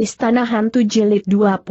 Istana Hantu Jilid 21.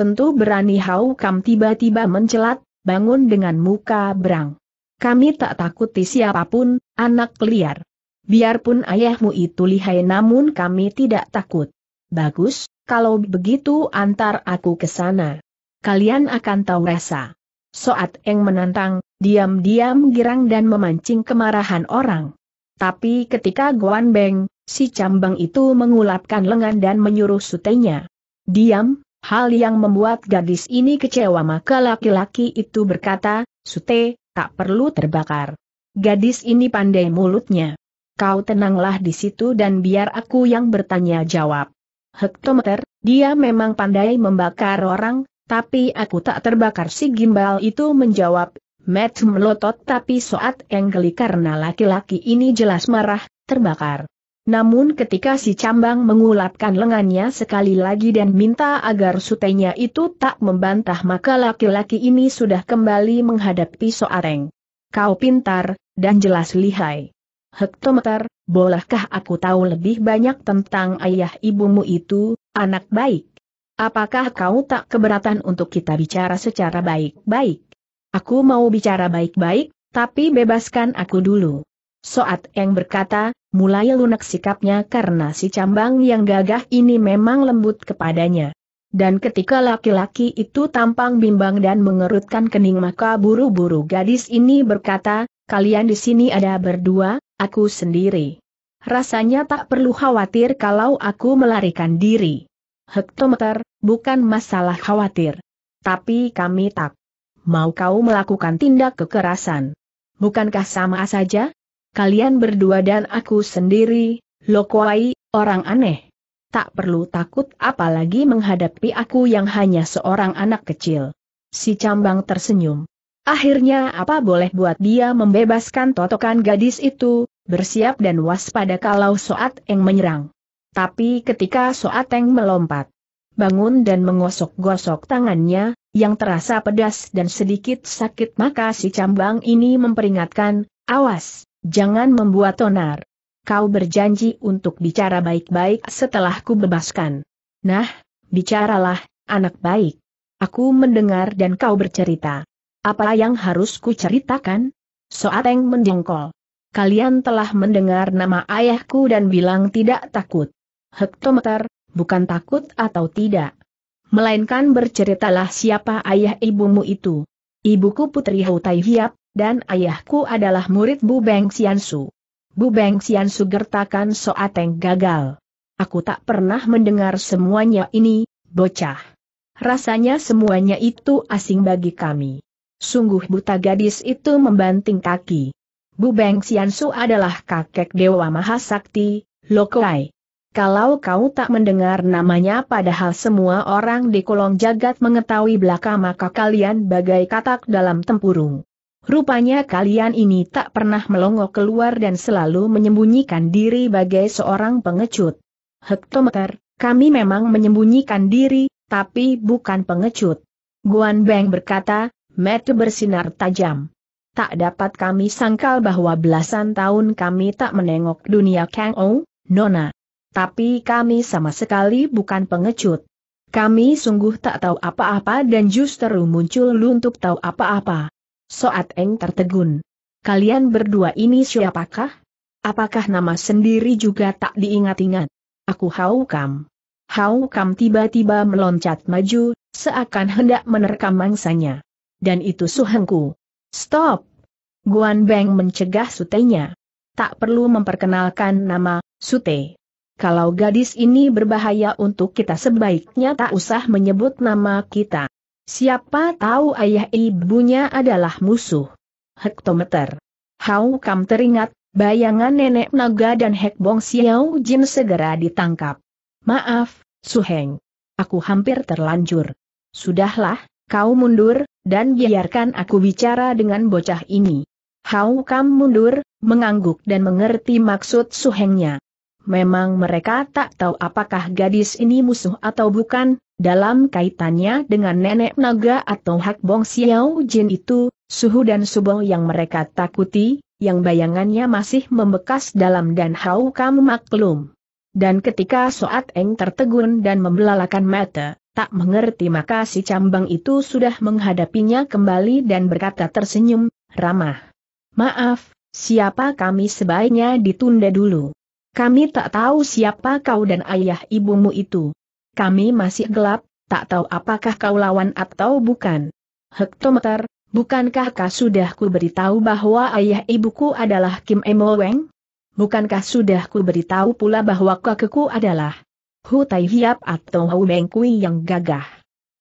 Tentu berani Hau Kam tiba-tiba mencelat, bangun dengan muka berang. Kami tak takuti siapapun, anak liar. Biarpun ayahmu itu lihai namun kami tidak takut. Bagus, kalau begitu antar aku ke sana. Kalian akan tahu rasa. Soat Eng menantang, diam-diam girang dan memancing kemarahan orang. Tapi ketika Guan Beng, si cambang itu mengulapkan lengan dan menyuruh sutenya. Diam, hal yang membuat gadis ini kecewa maka laki-laki itu berkata, Sute, tak perlu terbakar. Gadis ini pandai mulutnya. Kau tenanglah di situ dan biar aku yang bertanya jawab. Hektometer, dia memang pandai membakar orang, tapi aku tak terbakar si gimbal itu menjawab, Matt melotot tapi soat enggeli karena laki-laki ini jelas marah, terbakar. Namun ketika si cambang mengulapkan lengannya sekali lagi dan minta agar sutenya itu tak membantah maka laki-laki ini sudah kembali menghadapi Soareng. Kau pintar, dan jelas lihai. Hektometer, bolehkah aku tahu lebih banyak tentang ayah ibumu itu, anak baik? Apakah kau tak keberatan untuk kita bicara secara baik-baik? Aku mau bicara baik-baik, tapi bebaskan aku dulu. Soat yang berkata, mulai lunak sikapnya karena si cambang yang gagah ini memang lembut kepadanya. Dan ketika laki-laki itu tampang bimbang dan mengerutkan kening maka buru-buru gadis ini berkata, kalian di sini ada berdua, aku sendiri. Rasanya tak perlu khawatir kalau aku melarikan diri. Hektometer, bukan masalah khawatir. Tapi kami tak mau kau melakukan tindak kekerasan. Bukankah sama saja? kalian berdua dan aku sendiri, Lokwai, orang aneh. Tak perlu takut apalagi menghadapi aku yang hanya seorang anak kecil. Si Cambang tersenyum. Akhirnya apa boleh buat dia membebaskan totokan gadis itu, bersiap dan waspada kalau Soat Eng menyerang. Tapi ketika Soat Eng melompat, bangun dan mengosok-gosok tangannya, yang terasa pedas dan sedikit sakit maka si Cambang ini memperingatkan, awas, Jangan membuat tonar. Kau berjanji untuk bicara baik-baik setelah ku bebaskan. Nah, bicaralah, anak baik. Aku mendengar dan kau bercerita. Apa yang harus ku ceritakan? Soateng mendengkol. Kalian telah mendengar nama ayahku dan bilang tidak takut. Hektometer, bukan takut atau tidak. Melainkan berceritalah siapa ayah ibumu itu. Ibuku Putri Hutai Hiap, dan ayahku adalah murid Bu Beng Xiansu. Bu Beng Xiansu gertakan Soateng gagal. Aku tak pernah mendengar semuanya ini, bocah. Rasanya semuanya itu asing bagi kami. Sungguh buta gadis itu membanting kaki. Bu Beng Xiansu adalah kakek Dewa Mahasakti, Lokai. Kalau kau tak mendengar namanya padahal semua orang di kolong jagat mengetahui belaka maka kalian bagai katak dalam tempurung. Rupanya kalian ini tak pernah melongo keluar dan selalu menyembunyikan diri bagai seorang pengecut. Hektometer, kami memang menyembunyikan diri, tapi bukan pengecut. Guan Beng berkata, mata bersinar tajam. Tak dapat kami sangkal bahwa belasan tahun kami tak menengok dunia Kang Ou, Nona. Tapi kami sama sekali bukan pengecut. Kami sungguh tak tahu apa-apa dan justru muncul untuk tahu apa-apa. Soat Eng tertegun. Kalian berdua ini siapakah? Apakah nama sendiri juga tak diingat-ingat? Aku Hau Kam. Hau Kam tiba-tiba meloncat maju, seakan hendak menerkam mangsanya. Dan itu suhengku. Stop! Guan Beng mencegah sutenya. Tak perlu memperkenalkan nama, sute. Kalau gadis ini berbahaya untuk kita sebaiknya tak usah menyebut nama kita. Siapa tahu ayah ibunya adalah musuh. Hektometer. Hau Kam teringat, bayangan nenek naga dan Hek Bong Xiao Jin segera ditangkap. Maaf, Suheng. Aku hampir terlanjur. Sudahlah, kau mundur, dan biarkan aku bicara dengan bocah ini. Hau Kam mundur, mengangguk dan mengerti maksud Suhengnya. Memang mereka tak tahu apakah gadis ini musuh atau bukan, dalam kaitannya dengan nenek naga atau Hak Bong Xiao Jin itu, suhu dan subuh yang mereka takuti, yang bayangannya masih membekas dalam dan hau kamu maklum. Dan ketika Soat Eng tertegun dan membelalakan mata, tak mengerti maka si cambang itu sudah menghadapinya kembali dan berkata tersenyum, ramah. Maaf, siapa kami sebaiknya ditunda dulu. Kami tak tahu siapa kau dan ayah ibumu itu kami masih gelap, tak tahu apakah kau lawan atau bukan. Hektometer, bukankah kau sudah ku beritahu bahwa ayah ibuku adalah Kim Emo Weng? Bukankah sudah ku beritahu pula bahwa kakekku adalah Hu Tai Hiap atau Hu Meng Kui yang gagah?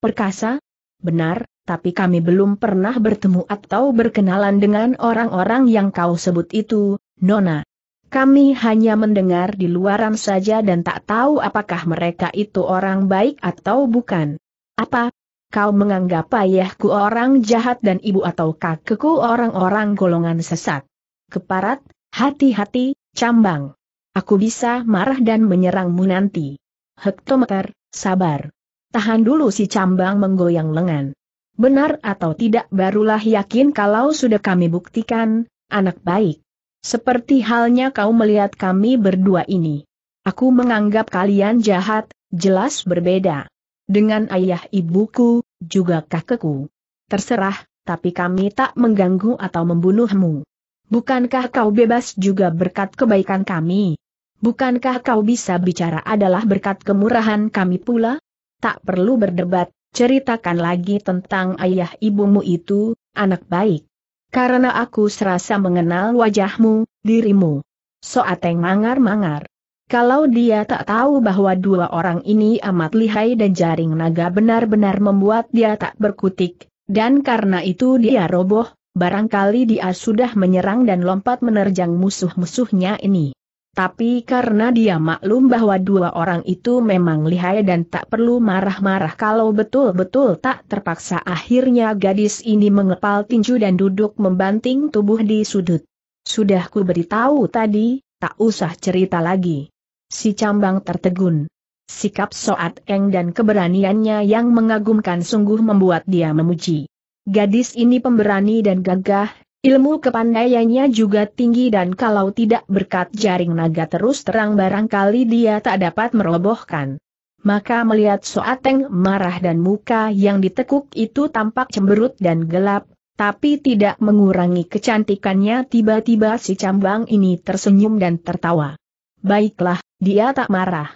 Perkasa? Benar, tapi kami belum pernah bertemu atau berkenalan dengan orang-orang yang kau sebut itu, Nona. Kami hanya mendengar di luaran saja dan tak tahu apakah mereka itu orang baik atau bukan. Apa? Kau menganggap ayahku orang jahat dan ibu atau kakekku orang-orang golongan sesat? Keparat, hati-hati, cambang. Aku bisa marah dan menyerangmu nanti. Hektometer, sabar. Tahan dulu si cambang menggoyang lengan. Benar atau tidak barulah yakin kalau sudah kami buktikan, anak baik. Seperti halnya kau melihat kami berdua ini. Aku menganggap kalian jahat, jelas berbeda. Dengan ayah ibuku, juga kakekku. Terserah, tapi kami tak mengganggu atau membunuhmu. Bukankah kau bebas juga berkat kebaikan kami? Bukankah kau bisa bicara adalah berkat kemurahan kami pula? Tak perlu berdebat, ceritakan lagi tentang ayah ibumu itu, anak baik. Karena aku serasa mengenal wajahmu, dirimu. Soateng mangar-mangar. Kalau dia tak tahu bahwa dua orang ini amat lihai dan jaring naga benar-benar membuat dia tak berkutik, dan karena itu dia roboh, barangkali dia sudah menyerang dan lompat menerjang musuh-musuhnya ini. Tapi karena dia maklum bahwa dua orang itu memang lihai dan tak perlu marah-marah kalau betul-betul tak terpaksa akhirnya gadis ini mengepal tinju dan duduk membanting tubuh di sudut. Sudah ku beritahu tadi, tak usah cerita lagi. Si cambang tertegun. Sikap Soat Eng dan keberaniannya yang mengagumkan sungguh membuat dia memuji. Gadis ini pemberani dan gagah, Ilmu kepandaiannya juga tinggi dan kalau tidak berkat jaring naga terus terang barangkali dia tak dapat merobohkan. Maka melihat Soateng marah dan muka yang ditekuk itu tampak cemberut dan gelap, tapi tidak mengurangi kecantikannya tiba-tiba si cambang ini tersenyum dan tertawa. Baiklah, dia tak marah.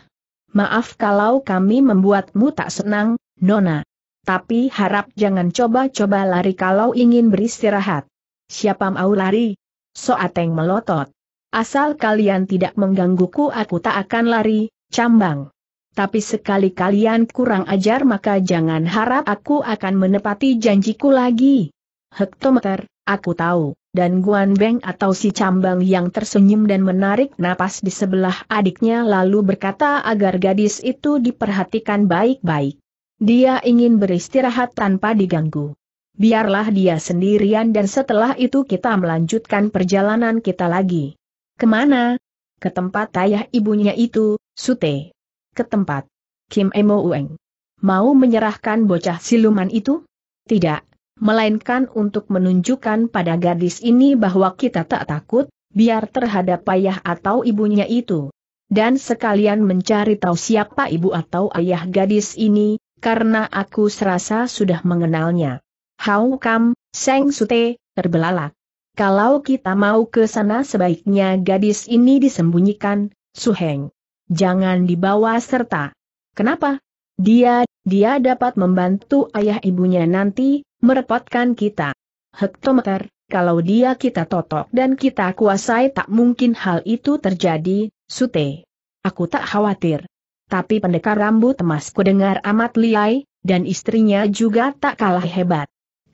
Maaf kalau kami membuatmu tak senang, Nona. Tapi harap jangan coba-coba lari kalau ingin beristirahat. Siapa mau lari? Soateng melotot. Asal kalian tidak menggangguku aku tak akan lari, cambang. Tapi sekali kalian kurang ajar maka jangan harap aku akan menepati janjiku lagi. Hektometer, aku tahu, dan Guan Beng atau si cambang yang tersenyum dan menarik napas di sebelah adiknya lalu berkata agar gadis itu diperhatikan baik-baik. Dia ingin beristirahat tanpa diganggu biarlah dia sendirian dan setelah itu kita melanjutkan perjalanan kita lagi. Kemana? Ke tempat ayah ibunya itu, Sute. Ke tempat Kim Emo Ueng. Mau menyerahkan bocah siluman itu? Tidak, melainkan untuk menunjukkan pada gadis ini bahwa kita tak takut, biar terhadap ayah atau ibunya itu. Dan sekalian mencari tahu siapa ibu atau ayah gadis ini, karena aku serasa sudah mengenalnya. Hau Kam, Seng Sute, terbelalak. Kalau kita mau ke sana sebaiknya gadis ini disembunyikan, Suheng. Jangan dibawa serta. Kenapa? Dia, dia dapat membantu ayah ibunya nanti, merepotkan kita. Hektometer, kalau dia kita totok dan kita kuasai tak mungkin hal itu terjadi, Sute. Aku tak khawatir. Tapi pendekar rambut emasku dengar amat liai, dan istrinya juga tak kalah hebat.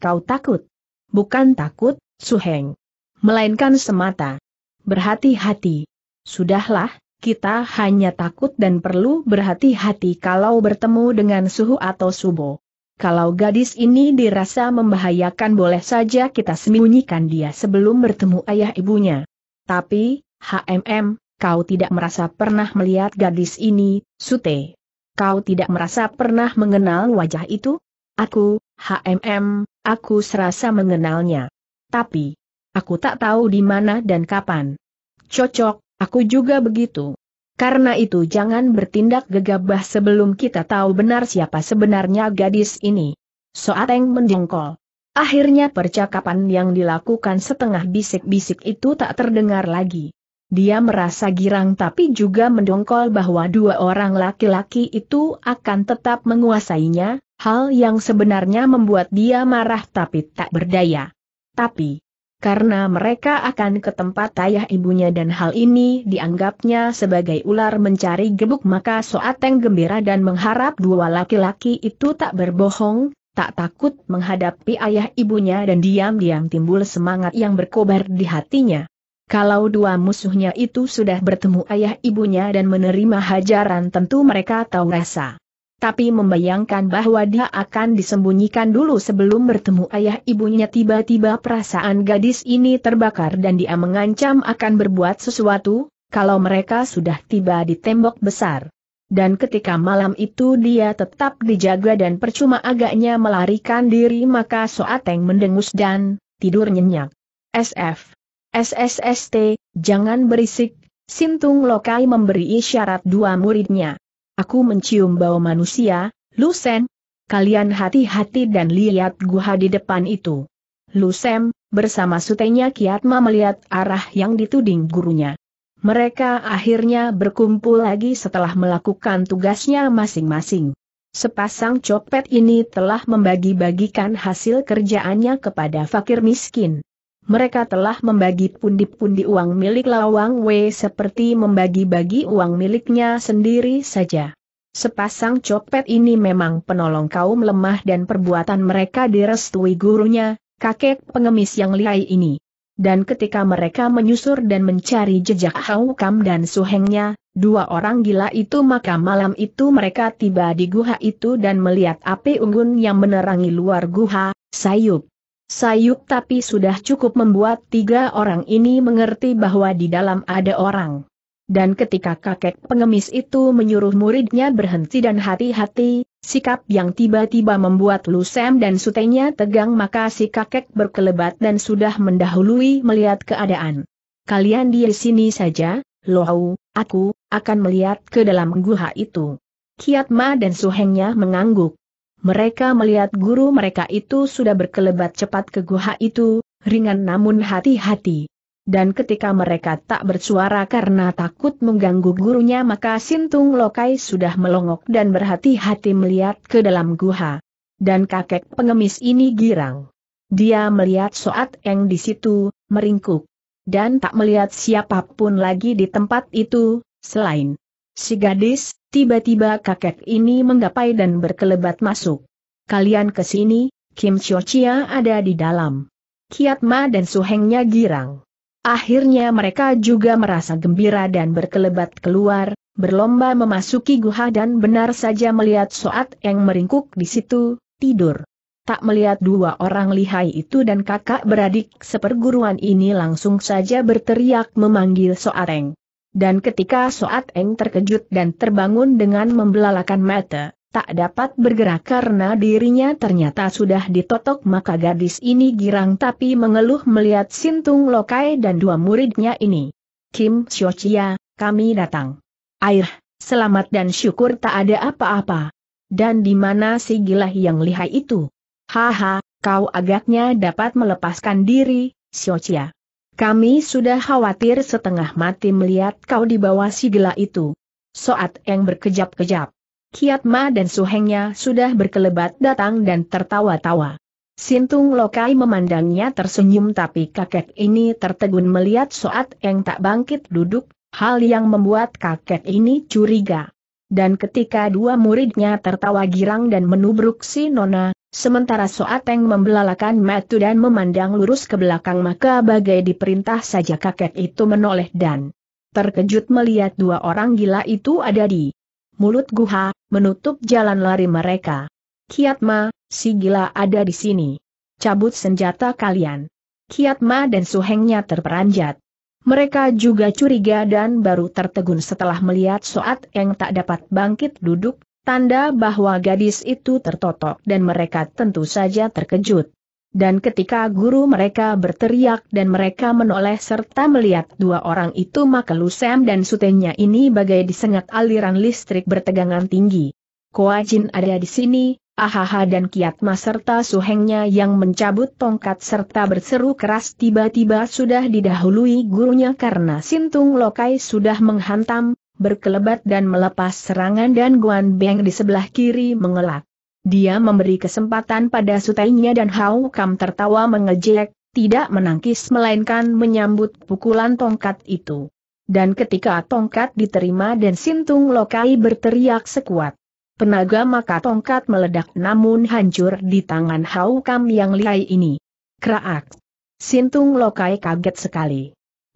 Kau takut? Bukan takut, Suheng. Melainkan semata. Berhati-hati. Sudahlah, kita hanya takut dan perlu berhati-hati kalau bertemu dengan suhu atau subo. Kalau gadis ini dirasa membahayakan boleh saja kita sembunyikan dia sebelum bertemu ayah ibunya. Tapi, HMM, kau tidak merasa pernah melihat gadis ini, Sute. Kau tidak merasa pernah mengenal wajah itu? Aku, HMM, Aku serasa mengenalnya. Tapi, aku tak tahu di mana dan kapan. Cocok, aku juga begitu. Karena itu jangan bertindak gegabah sebelum kita tahu benar siapa sebenarnya gadis ini. Soateng mendengkol. Akhirnya percakapan yang dilakukan setengah bisik-bisik itu tak terdengar lagi. Dia merasa girang tapi juga mendongkol bahwa dua orang laki-laki itu akan tetap menguasainya, hal yang sebenarnya membuat dia marah tapi tak berdaya. Tapi, karena mereka akan ke tempat ayah ibunya dan hal ini dianggapnya sebagai ular mencari gebuk maka Soateng gembira dan mengharap dua laki-laki itu tak berbohong, tak takut menghadapi ayah ibunya dan diam-diam timbul semangat yang berkobar di hatinya. Kalau dua musuhnya itu sudah bertemu ayah ibunya dan menerima hajaran tentu mereka tahu rasa. Tapi membayangkan bahwa dia akan disembunyikan dulu sebelum bertemu ayah ibunya tiba-tiba perasaan gadis ini terbakar dan dia mengancam akan berbuat sesuatu, kalau mereka sudah tiba di tembok besar. Dan ketika malam itu dia tetap dijaga dan percuma agaknya melarikan diri maka Soateng mendengus dan tidur nyenyak. SF SSST, jangan berisik, Sintung Lokai memberi isyarat dua muridnya. Aku mencium bau manusia, Lusen. Kalian hati-hati dan lihat Guha di depan itu. Lusem, bersama sutenya Kiatma melihat arah yang dituding gurunya. Mereka akhirnya berkumpul lagi setelah melakukan tugasnya masing-masing. Sepasang copet ini telah membagi-bagikan hasil kerjaannya kepada fakir miskin mereka telah membagi pundi-pundi uang milik Lawang Wei seperti membagi-bagi uang miliknya sendiri saja. Sepasang copet ini memang penolong kaum lemah dan perbuatan mereka direstui gurunya, kakek pengemis yang lihai ini. Dan ketika mereka menyusur dan mencari jejak Hau Kam dan Suhengnya, dua orang gila itu maka malam itu mereka tiba di guha itu dan melihat api unggun yang menerangi luar guha, sayup, sayup tapi sudah cukup membuat tiga orang ini mengerti bahwa di dalam ada orang. Dan ketika kakek pengemis itu menyuruh muridnya berhenti dan hati-hati, sikap yang tiba-tiba membuat Lusem dan sutenya tegang maka si kakek berkelebat dan sudah mendahului melihat keadaan. Kalian di sini saja, Lohau, aku, akan melihat ke dalam guha itu. Kiatma dan suhengnya mengangguk. Mereka melihat guru mereka itu sudah berkelebat cepat ke guha itu, ringan namun hati-hati. Dan ketika mereka tak bersuara karena takut mengganggu gurunya maka Sintung Lokai sudah melongok dan berhati-hati melihat ke dalam guha. Dan kakek pengemis ini girang. Dia melihat Soat Eng di situ, meringkuk. Dan tak melihat siapapun lagi di tempat itu, selain Si gadis, tiba-tiba kakek ini menggapai dan berkelebat masuk. Kalian ke sini, Kim Cho Chia ada di dalam. Kiat Ma dan Suhengnya girang. Akhirnya mereka juga merasa gembira dan berkelebat keluar, berlomba memasuki guha dan benar saja melihat Soat yang meringkuk di situ, tidur. Tak melihat dua orang lihai itu dan kakak beradik seperguruan ini langsung saja berteriak memanggil Soareng. Dan ketika Soat Eng terkejut dan terbangun dengan membelalakan mata, tak dapat bergerak karena dirinya ternyata sudah ditotok maka gadis ini girang tapi mengeluh melihat Sintung Lokai dan dua muridnya ini. Kim Shochia, kami datang. Air, selamat dan syukur tak ada apa-apa. Dan di mana si gila yang lihai itu? Haha, kau agaknya dapat melepaskan diri, Shochia. Kami sudah khawatir setengah mati melihat kau di bawah si gila itu. Soat Eng berkejap-kejap. Kiat Ma dan Suhengnya sudah berkelebat datang dan tertawa-tawa. Sintung Lokai memandangnya tersenyum tapi kakek ini tertegun melihat Soat Eng tak bangkit duduk, hal yang membuat kakek ini curiga dan ketika dua muridnya tertawa girang dan menubruk si Nona, sementara Soateng membelalakan matu dan memandang lurus ke belakang maka bagai diperintah saja kakek itu menoleh dan terkejut melihat dua orang gila itu ada di mulut guha, menutup jalan lari mereka. Kiatma, si gila ada di sini. Cabut senjata kalian. Kiatma dan suhengnya terperanjat. Mereka juga curiga dan baru tertegun setelah melihat Soat yang tak dapat bangkit duduk, tanda bahwa gadis itu tertotok dan mereka tentu saja terkejut. Dan ketika guru mereka berteriak dan mereka menoleh serta melihat dua orang itu maka Lusem dan Sutenya ini bagai disengat aliran listrik bertegangan tinggi. Koa Jin ada di sini, Ahaha dan kiat mas serta suhengnya yang mencabut tongkat serta berseru keras tiba-tiba sudah didahului gurunya karena Sintung Lokai sudah menghantam, berkelebat dan melepas serangan dan Guan Beng di sebelah kiri mengelak. Dia memberi kesempatan pada sutainya dan Hao Kam tertawa mengejek, tidak menangkis melainkan menyambut pukulan tongkat itu. Dan ketika tongkat diterima dan Sintung Lokai berteriak sekuat Penaga maka tongkat meledak namun hancur di tangan Hau Kam yang lihai ini. Kraak. Sintung Lokai kaget sekali.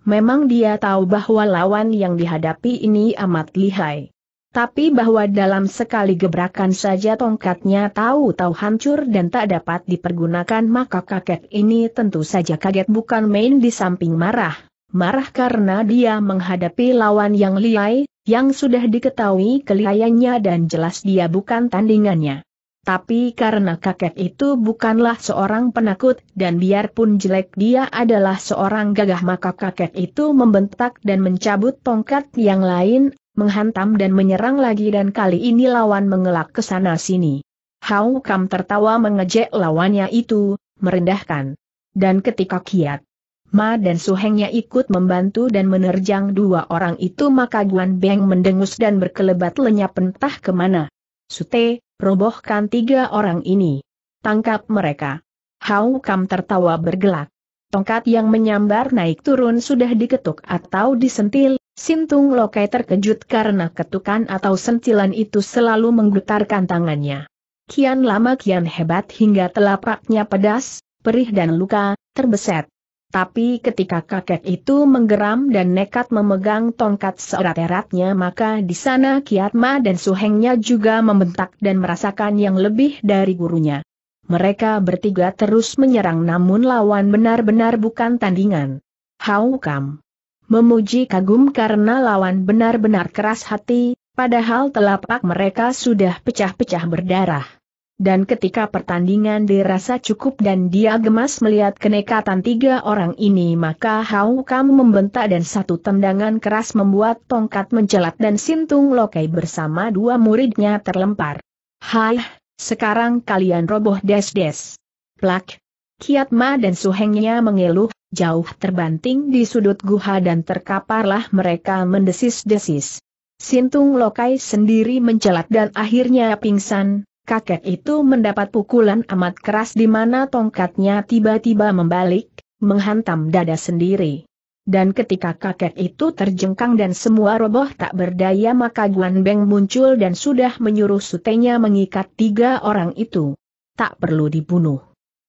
Memang dia tahu bahwa lawan yang dihadapi ini amat lihai. Tapi bahwa dalam sekali gebrakan saja tongkatnya tahu-tahu hancur dan tak dapat dipergunakan maka kaget ini tentu saja kaget bukan main di samping marah. Marah karena dia menghadapi lawan yang lihai, yang sudah diketahui kelihayannya dan jelas dia bukan tandingannya. Tapi karena kakek itu bukanlah seorang penakut dan biarpun jelek dia adalah seorang gagah maka kakek itu membentak dan mencabut tongkat yang lain, menghantam dan menyerang lagi dan kali ini lawan mengelak ke sana sini. Hau Kam tertawa mengejek lawannya itu, merendahkan. Dan ketika kiat Ma dan Suhengnya ikut membantu dan menerjang dua orang itu maka Guan Beng mendengus dan berkelebat lenyap entah kemana. Sute, robohkan tiga orang ini. Tangkap mereka. Hau Kam tertawa bergelak. Tongkat yang menyambar naik turun sudah diketuk atau disentil, Sintung Lokai terkejut karena ketukan atau sentilan itu selalu menggetarkan tangannya. Kian lama kian hebat hingga telapaknya pedas, perih dan luka, terbeset. Tapi ketika kakek itu menggeram dan nekat memegang tongkat seerat-eratnya maka di sana Kiatma dan Suhengnya juga membentak dan merasakan yang lebih dari gurunya. Mereka bertiga terus menyerang namun lawan benar-benar bukan tandingan. Hau memuji kagum karena lawan benar-benar keras hati, padahal telapak mereka sudah pecah-pecah berdarah dan ketika pertandingan dirasa cukup dan dia gemas melihat kenekatan tiga orang ini maka Hau Kam membentak dan satu tendangan keras membuat tongkat mencelat dan Sintung Lokai bersama dua muridnya terlempar. Hai, sekarang kalian roboh des-des. Plak. Kiatma dan suhengnya mengeluh, jauh terbanting di sudut guha dan terkaparlah mereka mendesis-desis. Sintung Lokai sendiri mencelat dan akhirnya pingsan, kakek itu mendapat pukulan amat keras di mana tongkatnya tiba-tiba membalik, menghantam dada sendiri. Dan ketika kakek itu terjengkang dan semua roboh tak berdaya maka Guan Beng muncul dan sudah menyuruh sutenya mengikat tiga orang itu. Tak perlu dibunuh.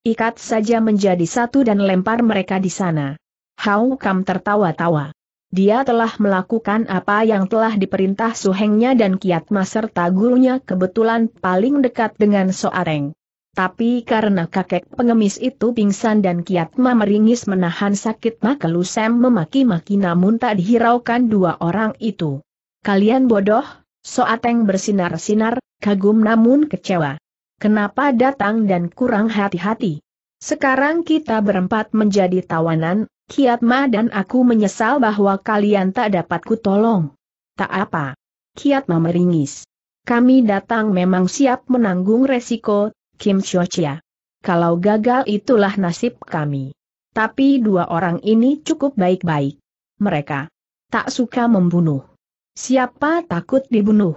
Ikat saja menjadi satu dan lempar mereka di sana. Hau Kam tertawa-tawa. Dia telah melakukan apa yang telah diperintah suhengnya dan kiatma serta gurunya kebetulan paling dekat dengan Soareng. Tapi karena kakek pengemis itu pingsan dan kiatma meringis menahan sakit maka Lusem memaki-maki namun tak dihiraukan dua orang itu. Kalian bodoh, Soateng bersinar-sinar, kagum namun kecewa. Kenapa datang dan kurang hati-hati? Sekarang kita berempat menjadi tawanan, Kiatma dan aku menyesal bahwa kalian tak dapat kutolong. Tak apa. Kiatma meringis. Kami datang memang siap menanggung resiko, Kim Shochia. Kalau gagal itulah nasib kami. Tapi dua orang ini cukup baik-baik. Mereka tak suka membunuh. Siapa takut dibunuh?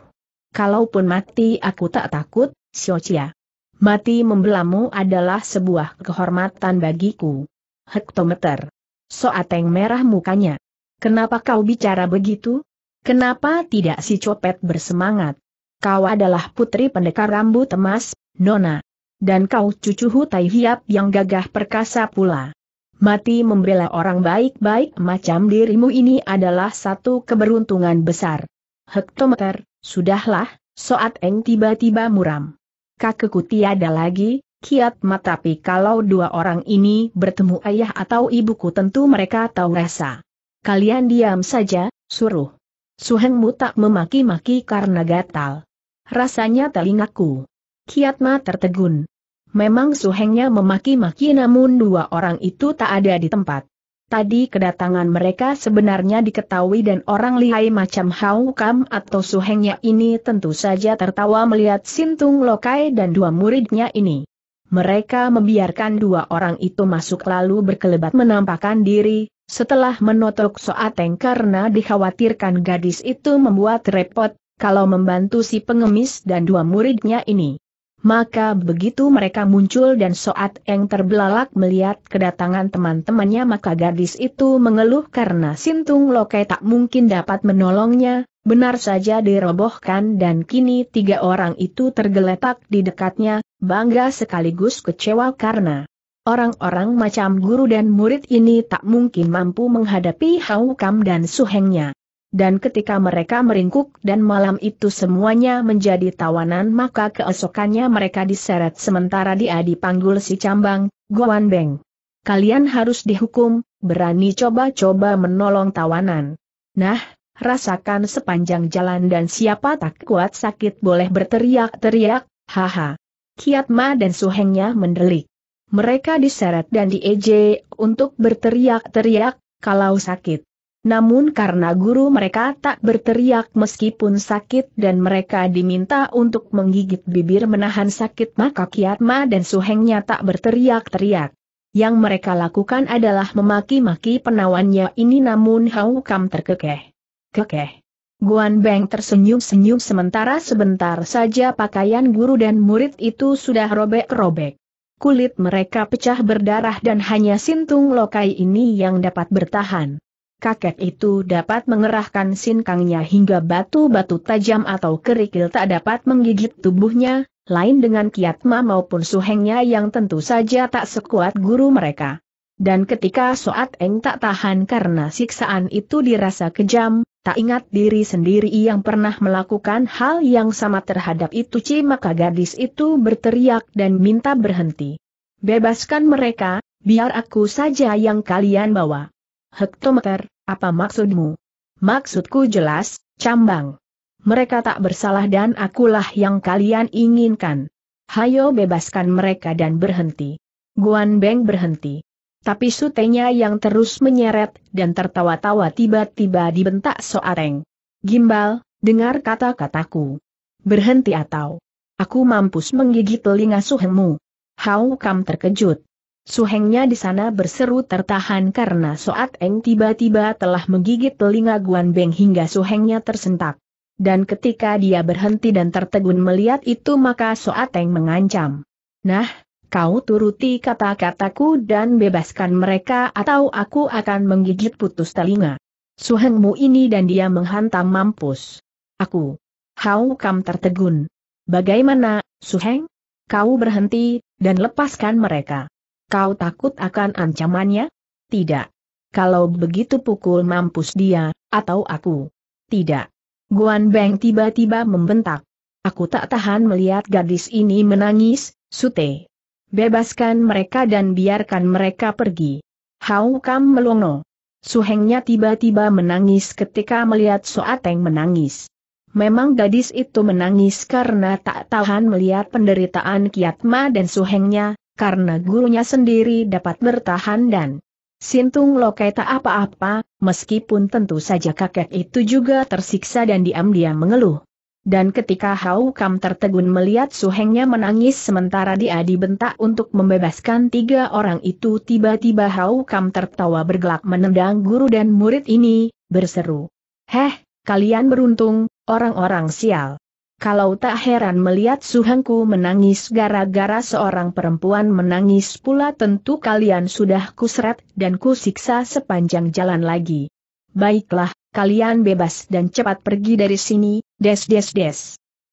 Kalaupun mati aku tak takut, Shochia. Mati membelamu adalah sebuah kehormatan bagiku. Hektometer. Soateng merah mukanya. Kenapa kau bicara begitu? Kenapa tidak si copet bersemangat? Kau adalah putri pendekar rambut emas, Nona. Dan kau cucu Hutai Hiap yang gagah perkasa pula. Mati membela orang baik-baik macam dirimu ini adalah satu keberuntungan besar. Hektometer, sudahlah, Soat Eng tiba-tiba muram. Kakekku tiada lagi, Kiat mata, tapi kalau dua orang ini bertemu ayah atau ibuku tentu mereka tahu rasa. Kalian diam saja, suruh. Suhengmu tak memaki-maki karena gatal. Rasanya telingaku. Kiat Kiatma tertegun. Memang Suhengnya memaki-maki namun dua orang itu tak ada di tempat. Tadi kedatangan mereka sebenarnya diketahui dan orang lihai macam Hau Kam atau Suhengnya ini tentu saja tertawa melihat Sintung Lokai dan dua muridnya ini. Mereka membiarkan dua orang itu masuk lalu berkelebat menampakkan diri, setelah menotok Soateng karena dikhawatirkan gadis itu membuat repot, kalau membantu si pengemis dan dua muridnya ini. Maka begitu mereka muncul dan Soat Eng terbelalak melihat kedatangan teman-temannya maka gadis itu mengeluh karena Sintung Lokai tak mungkin dapat menolongnya, benar saja dirobohkan dan kini tiga orang itu tergeletak di dekatnya, bangga sekaligus kecewa karena orang-orang macam guru dan murid ini tak mungkin mampu menghadapi haukam dan Suhengnya. Dan ketika mereka meringkuk dan malam itu semuanya menjadi tawanan maka keesokannya mereka diseret sementara dia dipanggul si cambang, guan Beng. Kalian harus dihukum, berani coba-coba menolong tawanan. Nah, rasakan sepanjang jalan dan siapa tak kuat sakit boleh berteriak-teriak, haha. Kiat Ma dan Suhengnya mendelik. Mereka diseret dan dieje untuk berteriak-teriak kalau sakit. Namun karena guru mereka tak berteriak meskipun sakit dan mereka diminta untuk menggigit bibir menahan sakit maka Kiat Ma dan Suhengnya tak berteriak-teriak. Yang mereka lakukan adalah memaki-maki penawannya ini namun Hau Kam terkekeh. Kekeh. Guan Beng tersenyum-senyum sementara sebentar saja pakaian guru dan murid itu sudah robek-robek. Kulit mereka pecah berdarah dan hanya Sintung Lokai ini yang dapat bertahan. Kakek itu dapat mengerahkan sinkangnya hingga batu-batu tajam atau kerikil tak dapat menggigit tubuhnya, lain dengan kiatma maupun suhengnya yang tentu saja tak sekuat guru mereka. Dan ketika Soat Eng tak tahan karena siksaan itu dirasa kejam, tak ingat diri sendiri yang pernah melakukan hal yang sama terhadap itu Ci maka gadis itu berteriak dan minta berhenti. Bebaskan mereka, biar aku saja yang kalian bawa. Hektometer, apa maksudmu? Maksudku jelas, cambang. Mereka tak bersalah dan akulah yang kalian inginkan. Hayo bebaskan mereka dan berhenti. Guan Beng berhenti. Tapi sutenya yang terus menyeret dan tertawa-tawa tiba-tiba dibentak soareng. Gimbal, dengar kata-kataku. Berhenti atau aku mampus menggigit telinga suhengmu. Hau kam terkejut. Suhengnya di sana berseru tertahan karena Soat tiba-tiba telah menggigit telinga Guan Beng hingga Suhengnya tersentak. Dan ketika dia berhenti dan tertegun melihat itu maka Soat mengancam. Nah, kau turuti kata-kataku dan bebaskan mereka atau aku akan menggigit putus telinga. Suhengmu ini dan dia menghantam mampus. Aku. Hau kam tertegun. Bagaimana, Suheng? Kau berhenti, dan lepaskan mereka. Kau takut akan ancamannya? Tidak. Kalau begitu pukul mampus dia, atau aku. Tidak. Guan Beng tiba-tiba membentak. Aku tak tahan melihat gadis ini menangis, Sute. Bebaskan mereka dan biarkan mereka pergi. Hau Kam melongo. Suhengnya tiba-tiba menangis ketika melihat Soateng menangis. Memang gadis itu menangis karena tak tahan melihat penderitaan Kiatma dan Suhengnya, karena gurunya sendiri dapat bertahan dan Sintung Lokai tak apa-apa, meskipun tentu saja kakek itu juga tersiksa dan diam-diam mengeluh. Dan ketika Hau Kam tertegun melihat suhengnya menangis sementara dia dibentak untuk membebaskan tiga orang itu tiba-tiba Hau Kam tertawa bergelak menendang guru dan murid ini, berseru. Heh, kalian beruntung, orang-orang sial. Kalau tak heran melihat suhengku menangis gara-gara seorang perempuan menangis pula tentu kalian sudah kusret dan kusiksa sepanjang jalan lagi. Baiklah, kalian bebas dan cepat pergi dari sini, des des des.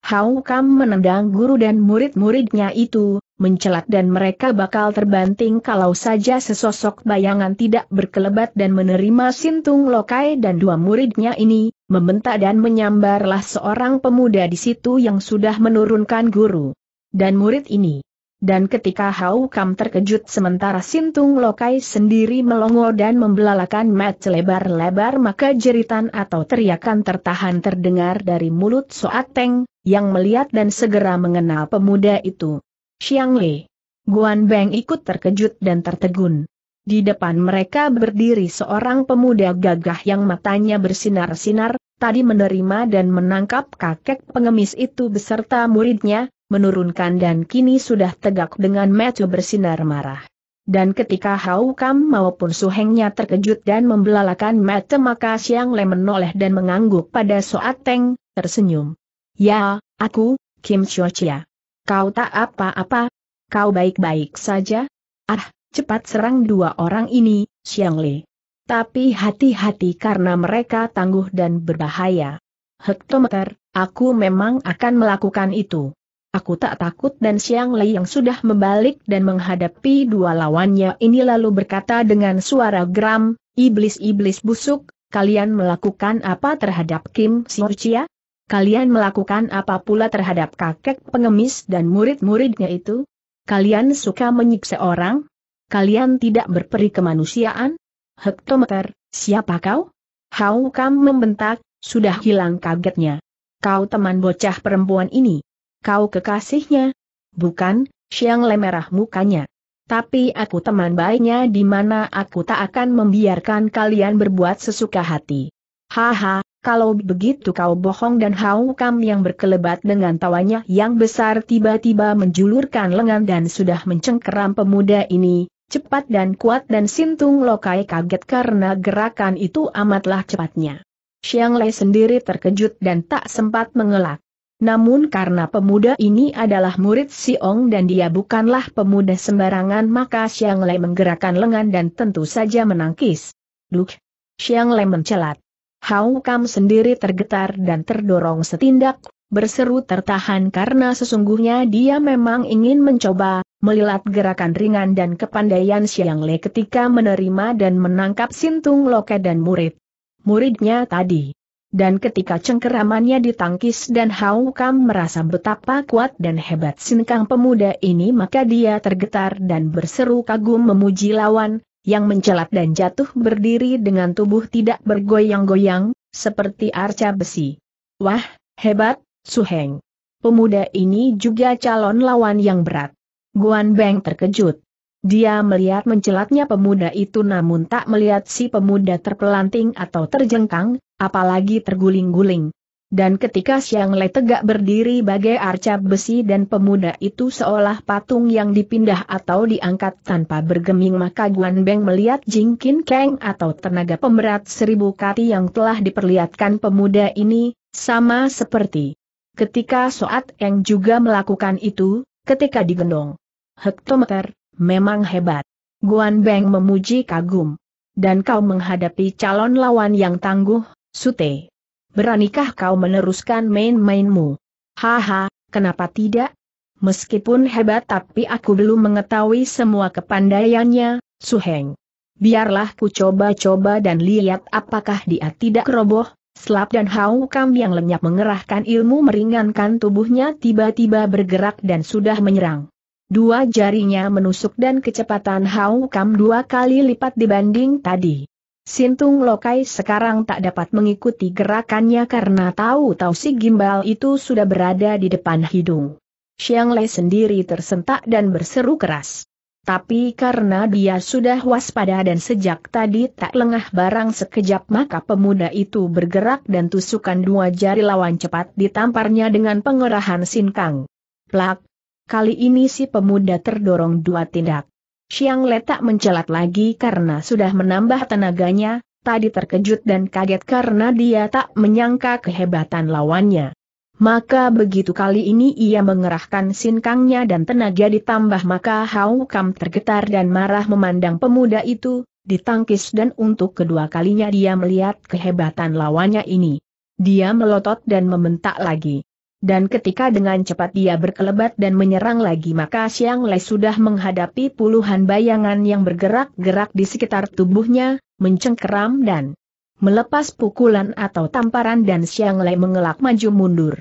Hau Kam menendang guru dan murid-muridnya itu, mencelat dan mereka bakal terbanting kalau saja sesosok bayangan tidak berkelebat dan menerima Sintung Lokai dan dua muridnya ini, membentak dan menyambarlah seorang pemuda di situ yang sudah menurunkan guru dan murid ini. Dan ketika Hau Kam terkejut sementara Sintung Lokai sendiri melongo dan membelalakan mat lebar-lebar maka jeritan atau teriakan tertahan terdengar dari mulut Soateng yang melihat dan segera mengenal pemuda itu. Xiang Le. Guan Beng ikut terkejut dan tertegun. Di depan mereka berdiri seorang pemuda gagah yang matanya bersinar-sinar, tadi menerima dan menangkap kakek pengemis itu beserta muridnya, menurunkan dan kini sudah tegak dengan mata bersinar marah. Dan ketika Hau Kam maupun Hengnya terkejut dan membelalakan mata maka Siang Le menoleh dan mengangguk pada Soat Teng, tersenyum. Ya, aku, Kim Chia. Kau tak apa-apa? Kau baik-baik saja? Ah, cepat serang dua orang ini, Siang Le. Tapi hati-hati karena mereka tangguh dan berbahaya. Hektometer, aku memang akan melakukan itu. Aku tak takut dan Siang Lei yang sudah membalik dan menghadapi dua lawannya ini lalu berkata dengan suara geram, Iblis-iblis busuk, kalian melakukan apa terhadap Kim Siurcia? Kalian melakukan apa pula terhadap kakek pengemis dan murid-muridnya itu? Kalian suka menyiksa orang? Kalian tidak berperi kemanusiaan? Hektometer, siapa kau? Hau Kam membentak, sudah hilang kagetnya. Kau teman bocah perempuan ini. Kau kekasihnya? Bukan, Siang lemerah mukanya. Tapi aku teman baiknya di mana aku tak akan membiarkan kalian berbuat sesuka hati. Haha, kalau begitu kau bohong dan Hau Kam yang berkelebat dengan tawanya yang besar tiba-tiba menjulurkan lengan dan sudah mencengkeram pemuda ini, cepat dan kuat dan Sintung Lokai kaget karena gerakan itu amatlah cepatnya. Xiang Lei sendiri terkejut dan tak sempat mengelak. Namun karena pemuda ini adalah murid si Ong dan dia bukanlah pemuda sembarangan maka Siang Lei menggerakkan lengan dan tentu saja menangkis. Duk! Siang Lei mencelat. Hau Kam sendiri tergetar dan terdorong setindak, berseru tertahan karena sesungguhnya dia memang ingin mencoba, melilat gerakan ringan dan kepandaian Siang Lei ketika menerima dan menangkap Sintung Loke dan murid. Muridnya tadi. Dan ketika cengkeramannya ditangkis dan Hau Kam merasa betapa kuat dan hebat sinkang pemuda ini maka dia tergetar dan berseru kagum memuji lawan, yang mencelat dan jatuh berdiri dengan tubuh tidak bergoyang-goyang, seperti arca besi. Wah, hebat, Suheng. Pemuda ini juga calon lawan yang berat. Guan Beng terkejut. Dia melihat mencelatnya pemuda itu namun tak melihat si pemuda terpelanting atau terjengkang, apalagi terguling-guling. Dan ketika Siang Le tegak berdiri bagai arca besi dan pemuda itu seolah patung yang dipindah atau diangkat tanpa bergeming maka Guan Beng melihat Jingkin Kang atau tenaga pemberat seribu kati yang telah diperlihatkan pemuda ini, sama seperti ketika Soat Eng juga melakukan itu, ketika digendong hektometer, memang hebat. Guan Beng memuji kagum. Dan kau menghadapi calon lawan yang tangguh, Sute. Beranikah kau meneruskan main-mainmu? Haha, kenapa tidak? Meskipun hebat tapi aku belum mengetahui semua kepandaiannya, Suheng. Biarlah ku coba-coba dan lihat apakah dia tidak roboh, Slap dan Hau Kam yang lenyap mengerahkan ilmu meringankan tubuhnya tiba-tiba bergerak dan sudah menyerang. Dua jarinya menusuk dan kecepatan Hau Kam dua kali lipat dibanding tadi. Sintung Lokai sekarang tak dapat mengikuti gerakannya karena tahu-tahu si gimbal itu sudah berada di depan hidung. Xiang Lei sendiri tersentak dan berseru keras. Tapi karena dia sudah waspada dan sejak tadi tak lengah barang sekejap maka pemuda itu bergerak dan tusukan dua jari lawan cepat ditamparnya dengan pengerahan sinkang. Plak, Kali ini si pemuda terdorong dua tindak. Siang letak mencelat lagi karena sudah menambah tenaganya, tadi terkejut dan kaget karena dia tak menyangka kehebatan lawannya. Maka begitu kali ini ia mengerahkan sinkangnya dan tenaga ditambah maka Hau Kam tergetar dan marah memandang pemuda itu, ditangkis dan untuk kedua kalinya dia melihat kehebatan lawannya ini. Dia melotot dan membentak lagi dan ketika dengan cepat dia berkelebat dan menyerang lagi maka Xiang Lei sudah menghadapi puluhan bayangan yang bergerak-gerak di sekitar tubuhnya, mencengkeram dan melepas pukulan atau tamparan dan Siang Lei mengelak maju mundur.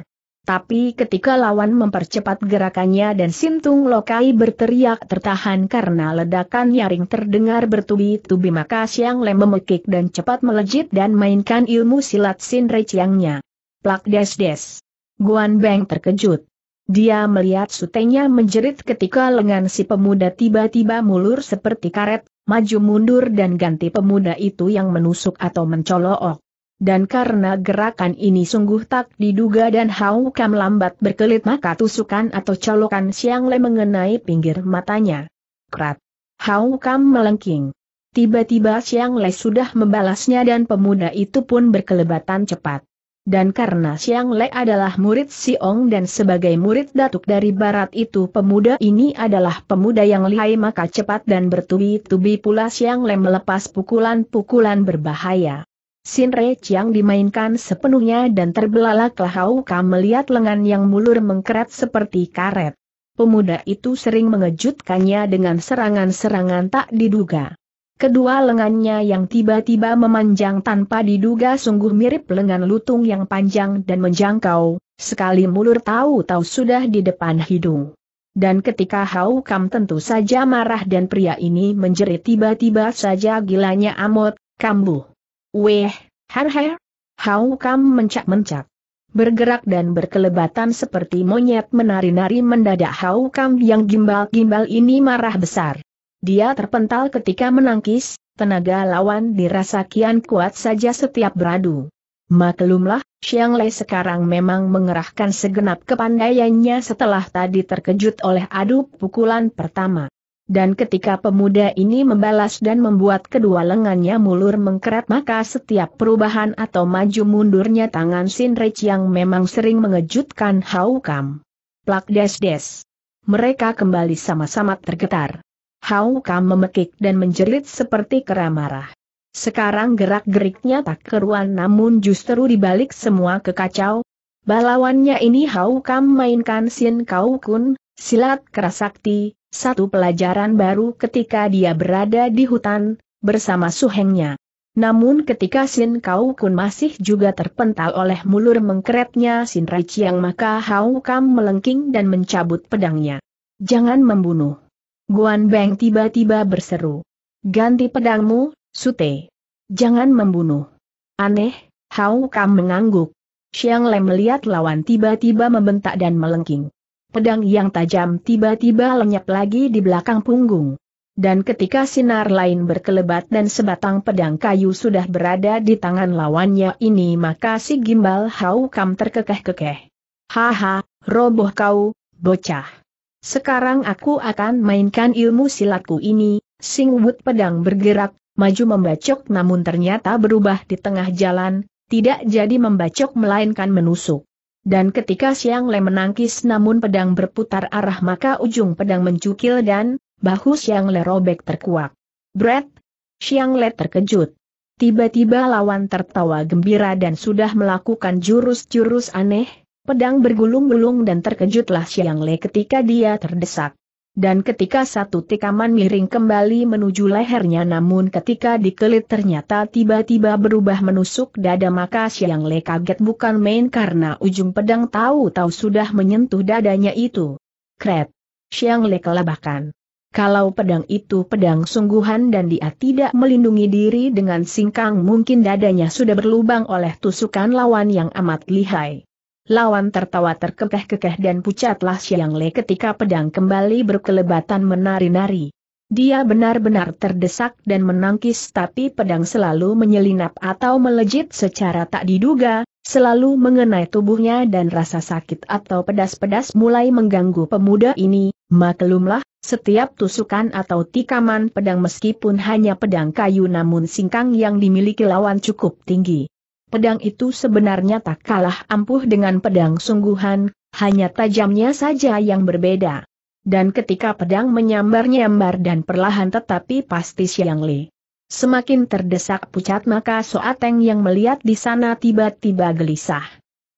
Tapi ketika lawan mempercepat gerakannya dan Sintung Lokai berteriak tertahan karena ledakan nyaring terdengar bertubi-tubi maka Xiang Lei memekik dan cepat melejit dan mainkan ilmu silat Sin Chiangnya. Plak des des. Guan Beng terkejut. Dia melihat sutenya menjerit ketika lengan si pemuda tiba-tiba mulur seperti karet, maju mundur dan ganti pemuda itu yang menusuk atau mencolok. Dan karena gerakan ini sungguh tak diduga dan Hau Kam lambat berkelit maka tusukan atau colokan Siang Le mengenai pinggir matanya. Krat. Hau Kam melengking. Tiba-tiba Siang Le sudah membalasnya dan pemuda itu pun berkelebatan cepat dan karena Siang Le adalah murid Si Ong dan sebagai murid datuk dari barat itu pemuda ini adalah pemuda yang lihai maka cepat dan bertubi-tubi pula Siang Le melepas pukulan-pukulan berbahaya. Sin Re Chiang dimainkan sepenuhnya dan terbelalaklah Hau melihat lengan yang mulur mengkeret seperti karet. Pemuda itu sering mengejutkannya dengan serangan-serangan tak diduga. Kedua lengannya yang tiba-tiba memanjang tanpa diduga sungguh mirip lengan lutung yang panjang dan menjangkau, sekali mulur tahu-tahu sudah di depan hidung. Dan ketika Hau Kam tentu saja marah dan pria ini menjerit tiba-tiba saja gilanya amot, kambuh. Weh, har har. Hau Kam mencak-mencak. Bergerak dan berkelebatan seperti monyet menari-nari mendadak Hau Kam yang gimbal-gimbal ini marah besar. Dia terpental ketika menangkis, tenaga lawan dirasa kian kuat saja setiap beradu. Maklumlah, Xiang Lei sekarang memang mengerahkan segenap kepandaiannya setelah tadi terkejut oleh adu pukulan pertama. Dan ketika pemuda ini membalas dan membuat kedua lengannya mulur mengkeret maka setiap perubahan atau maju mundurnya tangan Sin Rich yang memang sering mengejutkan Hau Kam. Plak des des. Mereka kembali sama-sama tergetar. Hau Kam memekik dan menjerit seperti kera marah. Sekarang gerak-geriknya tak keruan namun justru dibalik semua kekacau. Balawannya ini Hau Kam mainkan Sin Kau Kun, silat kerasakti, satu pelajaran baru ketika dia berada di hutan, bersama suhengnya. Namun ketika Sin Kau Kun masih juga terpental oleh mulur mengkeretnya Sin Rai Chiang maka Hau Kam melengking dan mencabut pedangnya. Jangan membunuh. Guan Beng tiba-tiba berseru. Ganti pedangmu, Sute. Jangan membunuh. Aneh, Hau Kam mengangguk. Xiang Lem melihat lawan tiba-tiba membentak dan melengking. Pedang yang tajam tiba-tiba lenyap lagi di belakang punggung. Dan ketika sinar lain berkelebat dan sebatang pedang kayu sudah berada di tangan lawannya ini maka si gimbal Hau Kam terkekeh-kekeh. Haha, roboh kau, bocah. Sekarang aku akan mainkan ilmu silatku ini, Sing Wut pedang bergerak, maju membacok namun ternyata berubah di tengah jalan, tidak jadi membacok melainkan menusuk. Dan ketika Siang Le menangkis namun pedang berputar arah maka ujung pedang mencukil dan, bahu Siang Le robek terkuak. Brett! Siang Le terkejut. Tiba-tiba lawan tertawa gembira dan sudah melakukan jurus-jurus aneh, pedang bergulung-gulung dan terkejutlah Xiang Le ketika dia terdesak. Dan ketika satu tikaman miring kembali menuju lehernya namun ketika dikelit ternyata tiba-tiba berubah menusuk dada maka Xiang Le kaget bukan main karena ujung pedang tahu-tahu sudah menyentuh dadanya itu. Kret! Xiang Le kelabakan. Kalau pedang itu pedang sungguhan dan dia tidak melindungi diri dengan singkang mungkin dadanya sudah berlubang oleh tusukan lawan yang amat lihai. Lawan tertawa terkekeh-kekeh dan pucatlah Siang Le ketika pedang kembali berkelebatan menari-nari. Dia benar-benar terdesak dan menangkis tapi pedang selalu menyelinap atau melejit secara tak diduga, selalu mengenai tubuhnya dan rasa sakit atau pedas-pedas mulai mengganggu pemuda ini, maklumlah, setiap tusukan atau tikaman pedang meskipun hanya pedang kayu namun singkang yang dimiliki lawan cukup tinggi pedang itu sebenarnya tak kalah ampuh dengan pedang sungguhan, hanya tajamnya saja yang berbeda. Dan ketika pedang menyambar-nyambar dan perlahan tetapi pasti siang Li. Semakin terdesak pucat maka Soateng yang melihat di sana tiba-tiba gelisah.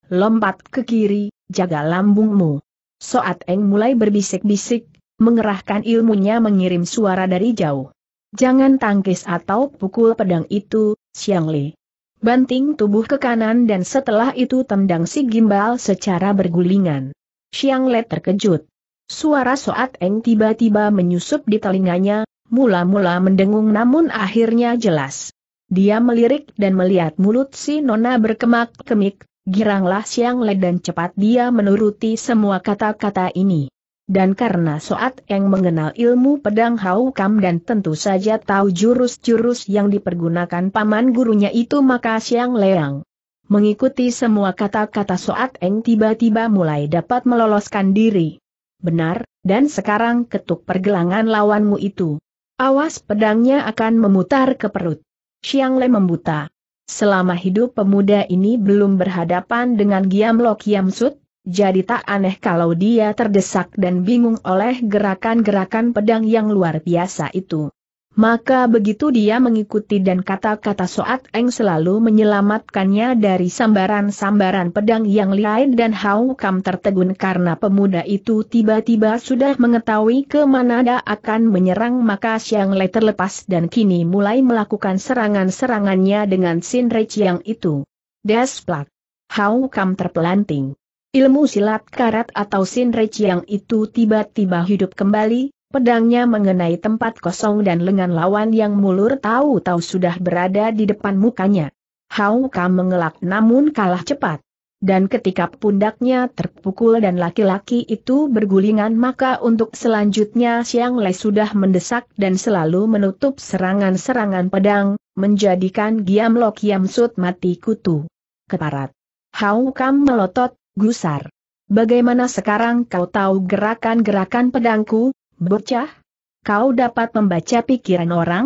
Lompat ke kiri, jaga lambungmu. Soateng mulai berbisik-bisik, mengerahkan ilmunya mengirim suara dari jauh. Jangan tangkis atau pukul pedang itu, siang Li banting tubuh ke kanan dan setelah itu tendang si gimbal secara bergulingan. Xiang Le terkejut. Suara Soat Eng tiba-tiba menyusup di telinganya, mula-mula mendengung namun akhirnya jelas. Dia melirik dan melihat mulut si nona berkemak-kemik, giranglah Siang Le dan cepat dia menuruti semua kata-kata ini dan karena Soat Eng mengenal ilmu pedang Hau Kam dan tentu saja tahu jurus-jurus yang dipergunakan paman gurunya itu maka Siang Leang. Mengikuti semua kata-kata Soat Eng tiba-tiba mulai dapat meloloskan diri. Benar, dan sekarang ketuk pergelangan lawanmu itu. Awas pedangnya akan memutar ke perut. Siang Le membuta. Selama hidup pemuda ini belum berhadapan dengan Giam Lok Yam Sut, jadi tak aneh kalau dia terdesak dan bingung oleh gerakan-gerakan pedang yang luar biasa itu. Maka begitu dia mengikuti dan kata-kata Soat Eng selalu menyelamatkannya dari sambaran-sambaran pedang yang lain dan Hau Kam tertegun karena pemuda itu tiba-tiba sudah mengetahui ke mana dia akan menyerang maka siang Lei terlepas dan kini mulai melakukan serangan-serangannya dengan Sin Re yang itu. Desplak. Hau Kam terpelanting. Ilmu silat karat atau sinrich yang itu tiba-tiba hidup kembali, pedangnya mengenai tempat kosong dan lengan lawan yang mulur tahu-tahu sudah berada di depan mukanya. Hau Ka mengelak namun kalah cepat. Dan ketika pundaknya terpukul dan laki-laki itu bergulingan maka untuk selanjutnya Siang Le sudah mendesak dan selalu menutup serangan-serangan pedang, menjadikan Giam Lok Yam Sut mati kutu. Keparat. Hau Kam melotot, Gusar. Bagaimana sekarang kau tahu gerakan-gerakan pedangku, bocah? Kau dapat membaca pikiran orang?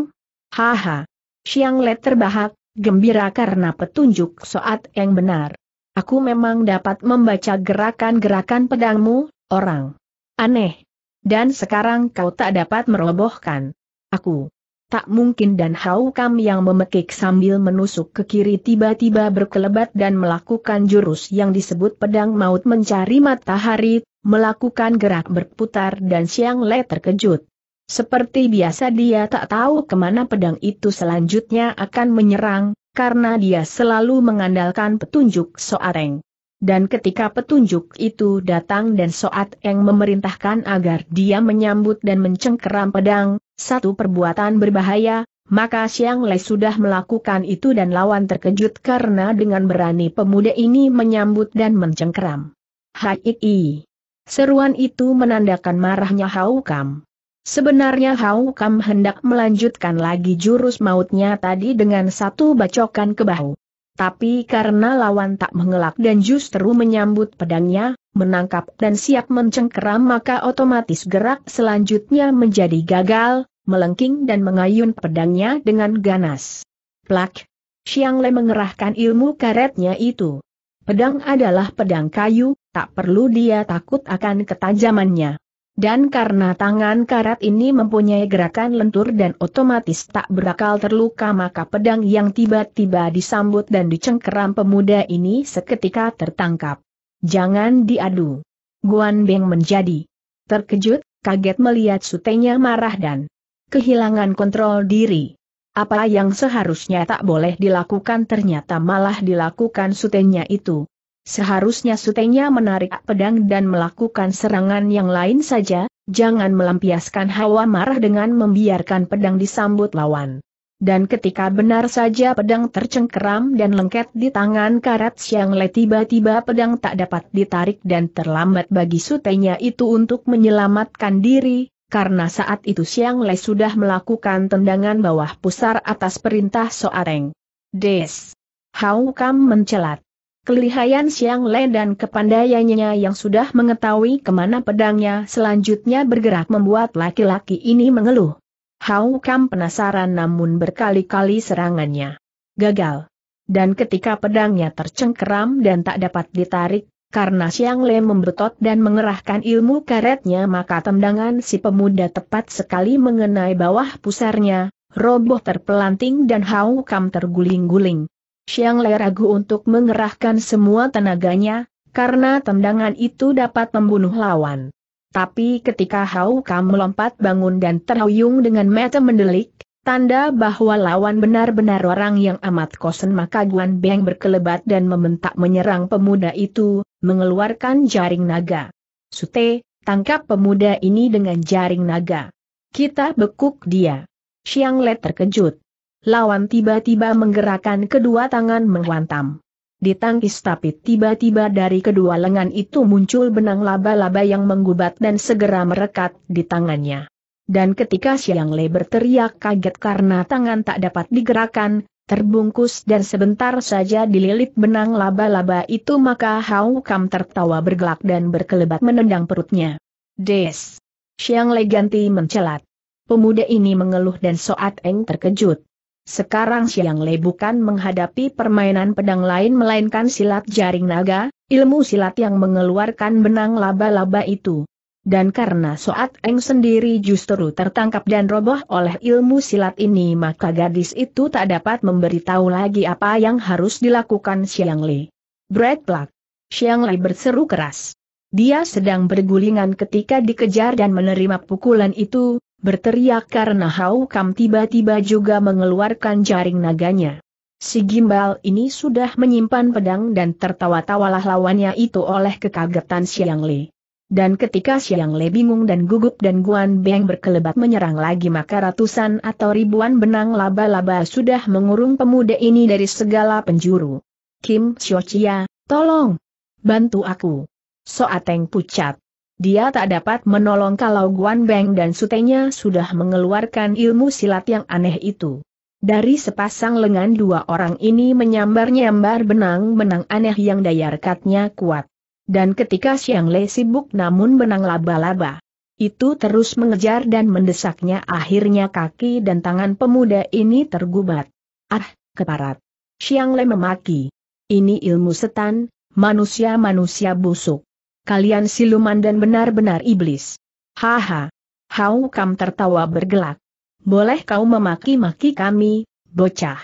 Haha. Siang Le terbahak, gembira karena petunjuk soat yang benar. Aku memang dapat membaca gerakan-gerakan pedangmu, orang. Aneh. Dan sekarang kau tak dapat merobohkan. Aku. Tak mungkin dan Hau Kam yang memekik sambil menusuk ke kiri tiba-tiba berkelebat dan melakukan jurus yang disebut pedang maut mencari matahari, melakukan gerak berputar dan Siang Le terkejut. Seperti biasa dia tak tahu kemana pedang itu selanjutnya akan menyerang, karena dia selalu mengandalkan petunjuk Soareng. Dan ketika petunjuk itu datang dan Soat Eng memerintahkan agar dia menyambut dan mencengkeram pedang, satu perbuatan berbahaya, maka Siang Le sudah melakukan itu dan lawan terkejut karena dengan berani pemuda ini menyambut dan mencengkeram. Hai! Seruan itu menandakan marahnya Hau Kam. Sebenarnya Hau Kam hendak melanjutkan lagi jurus mautnya tadi dengan satu bacokan ke bahu. Tapi karena lawan tak mengelak dan justru menyambut pedangnya, menangkap dan siap mencengkeram maka otomatis gerak selanjutnya menjadi gagal, melengking dan mengayun pedangnya dengan ganas. Plak! Xiang Le mengerahkan ilmu karetnya itu. Pedang adalah pedang kayu, tak perlu dia takut akan ketajamannya. Dan karena tangan karat ini mempunyai gerakan lentur dan otomatis tak berakal terluka maka pedang yang tiba-tiba disambut dan dicengkeram pemuda ini seketika tertangkap. Jangan diadu. Guan Beng menjadi terkejut, kaget melihat sutenya marah dan kehilangan kontrol diri. Apa yang seharusnya tak boleh dilakukan ternyata malah dilakukan sutenya itu. Seharusnya sutenya menarik pedang dan melakukan serangan yang lain saja, jangan melampiaskan hawa marah dengan membiarkan pedang disambut lawan. Dan ketika benar saja pedang tercengkeram dan lengket di tangan karat siang le tiba-tiba pedang tak dapat ditarik dan terlambat bagi sutenya itu untuk menyelamatkan diri, karena saat itu Siang Lei sudah melakukan tendangan bawah pusar atas perintah Soareng. Des. Hau Kam mencelat. Kelihayan Siang Lei dan kepandaiannya yang sudah mengetahui kemana pedangnya selanjutnya bergerak membuat laki-laki ini mengeluh. Hau Kam penasaran namun berkali-kali serangannya gagal. Dan ketika pedangnya tercengkeram dan tak dapat ditarik karena Siang Le membetot dan mengerahkan ilmu karetnya maka tendangan si pemuda tepat sekali mengenai bawah pusarnya, roboh terpelanting dan Hau Kam terguling-guling. Siang Le ragu untuk mengerahkan semua tenaganya, karena tendangan itu dapat membunuh lawan. Tapi ketika Hau Kam melompat bangun dan terhuyung dengan mata mendelik, Tanda bahwa lawan benar-benar orang yang amat kosen maka Guan Beng berkelebat dan membentak menyerang pemuda itu, mengeluarkan jaring naga. Sute, tangkap pemuda ini dengan jaring naga. Kita bekuk dia. Xiang Le terkejut. Lawan tiba-tiba menggerakkan kedua tangan menghantam. Ditangkis tapi tiba-tiba dari kedua lengan itu muncul benang laba-laba yang menggubat dan segera merekat di tangannya dan ketika Siang Le berteriak kaget karena tangan tak dapat digerakkan, terbungkus dan sebentar saja dililit benang laba-laba itu maka Hau Kam tertawa bergelak dan berkelebat menendang perutnya. Des! Siang Le ganti mencelat. Pemuda ini mengeluh dan Soat Eng terkejut. Sekarang Siang Le bukan menghadapi permainan pedang lain melainkan silat jaring naga, ilmu silat yang mengeluarkan benang laba-laba itu. Dan karena Soat Eng sendiri justru tertangkap dan roboh oleh ilmu silat ini maka gadis itu tak dapat memberitahu lagi apa yang harus dilakukan Xiang Li. Brad Plak. Xiang Li berseru keras. Dia sedang bergulingan ketika dikejar dan menerima pukulan itu, berteriak karena Hau Kam tiba-tiba juga mengeluarkan jaring naganya. Si gimbal ini sudah menyimpan pedang dan tertawa-tawalah lawannya itu oleh kekagetan Xiang Li. Dan ketika siang Le bingung dan gugup dan Guan Beng berkelebat menyerang lagi maka ratusan atau ribuan benang laba-laba sudah mengurung pemuda ini dari segala penjuru. Kim Chia, tolong! Bantu aku! Soateng pucat. Dia tak dapat menolong kalau Guan Beng dan sutenya sudah mengeluarkan ilmu silat yang aneh itu. Dari sepasang lengan dua orang ini menyambar-nyambar benang-benang aneh yang daya rekatnya kuat. Dan ketika Siang Le sibuk namun menang laba-laba. Itu terus mengejar dan mendesaknya akhirnya kaki dan tangan pemuda ini tergubat. Ah, keparat. Siang Le memaki. Ini ilmu setan, manusia-manusia busuk. Kalian siluman dan benar-benar iblis. Haha. Hau Kam tertawa bergelak. Boleh kau memaki-maki kami, bocah.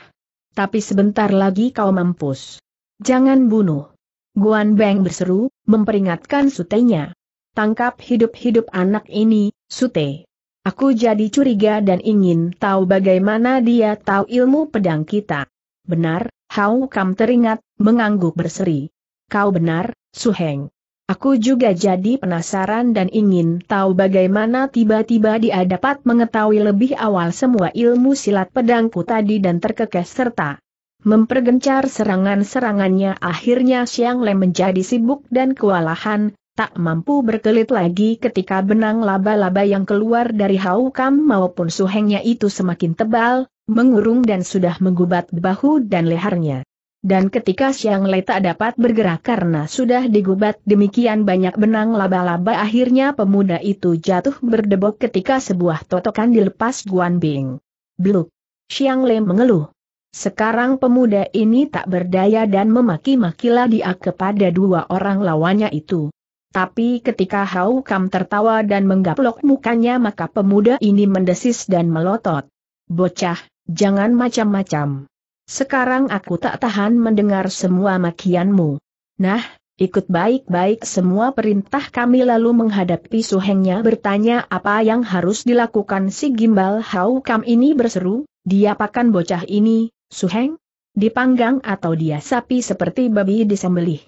Tapi sebentar lagi kau mampus. Jangan bunuh. Guan Beng berseru, memperingatkan sutenya. Tangkap hidup-hidup anak ini, sute. Aku jadi curiga dan ingin tahu bagaimana dia tahu ilmu pedang kita. Benar, Hao Kam teringat, mengangguk berseri. Kau benar, Su Heng. Aku juga jadi penasaran dan ingin tahu bagaimana tiba-tiba dia dapat mengetahui lebih awal semua ilmu silat pedangku tadi dan terkekeh serta mempergencar serangan-serangannya akhirnya Siang Le menjadi sibuk dan kewalahan, tak mampu berkelit lagi ketika benang laba-laba yang keluar dari Haukam maupun suhengnya itu semakin tebal, mengurung dan sudah menggubat bahu dan lehernya. Dan ketika Siang Le tak dapat bergerak karena sudah digubat demikian banyak benang laba-laba akhirnya pemuda itu jatuh berdebok ketika sebuah totokan dilepas Guan Bing. Bluk. Xiang Le mengeluh. Sekarang pemuda ini tak berdaya dan memaki-makilah dia kepada dua orang lawannya itu. Tapi ketika Hau Kam tertawa dan menggaplok mukanya maka pemuda ini mendesis dan melotot. Bocah, jangan macam-macam. Sekarang aku tak tahan mendengar semua makianmu. Nah, ikut baik-baik semua perintah kami lalu menghadapi suhengnya bertanya apa yang harus dilakukan si Gimbal Hau Kam ini berseru, diapakan bocah ini, Suheng? Dipanggang atau dia sapi seperti babi disembelih?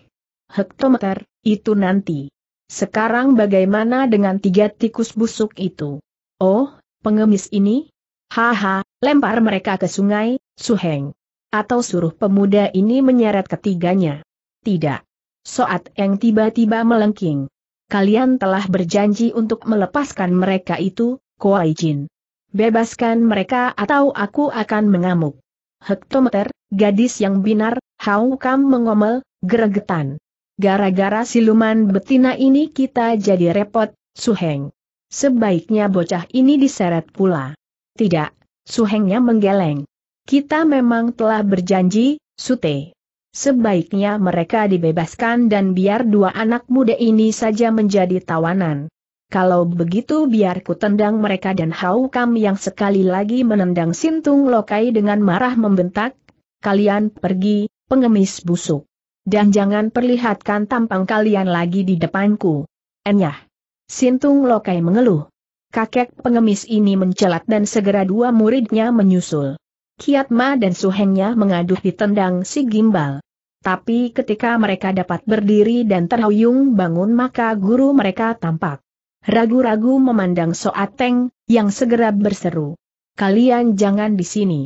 Hektometer, itu nanti. Sekarang bagaimana dengan tiga tikus busuk itu? Oh, pengemis ini? Haha, lempar mereka ke sungai, Suheng. Atau suruh pemuda ini menyeret ketiganya. Tidak. Soat yang tiba-tiba melengking. Kalian telah berjanji untuk melepaskan mereka itu, Koai Jin. Bebaskan mereka atau aku akan mengamuk hektometer, gadis yang binar, Hau Kam mengomel, geregetan. Gara-gara siluman betina ini kita jadi repot, Suheng. Sebaiknya bocah ini diseret pula. Tidak, Suhengnya menggeleng. Kita memang telah berjanji, Sute. Sebaiknya mereka dibebaskan dan biar dua anak muda ini saja menjadi tawanan. Kalau begitu biar ku tendang mereka dan Hau Kam yang sekali lagi menendang Sintung Lokai dengan marah membentak, kalian pergi, pengemis busuk. Dan jangan perlihatkan tampang kalian lagi di depanku. Enyah. Sintung Lokai mengeluh. Kakek pengemis ini mencelat dan segera dua muridnya menyusul. Kiatma dan Suhengnya mengadu ditendang si Gimbal. Tapi ketika mereka dapat berdiri dan terhuyung bangun maka guru mereka tampak. Ragu-ragu memandang Soateng, yang segera berseru. Kalian jangan di sini.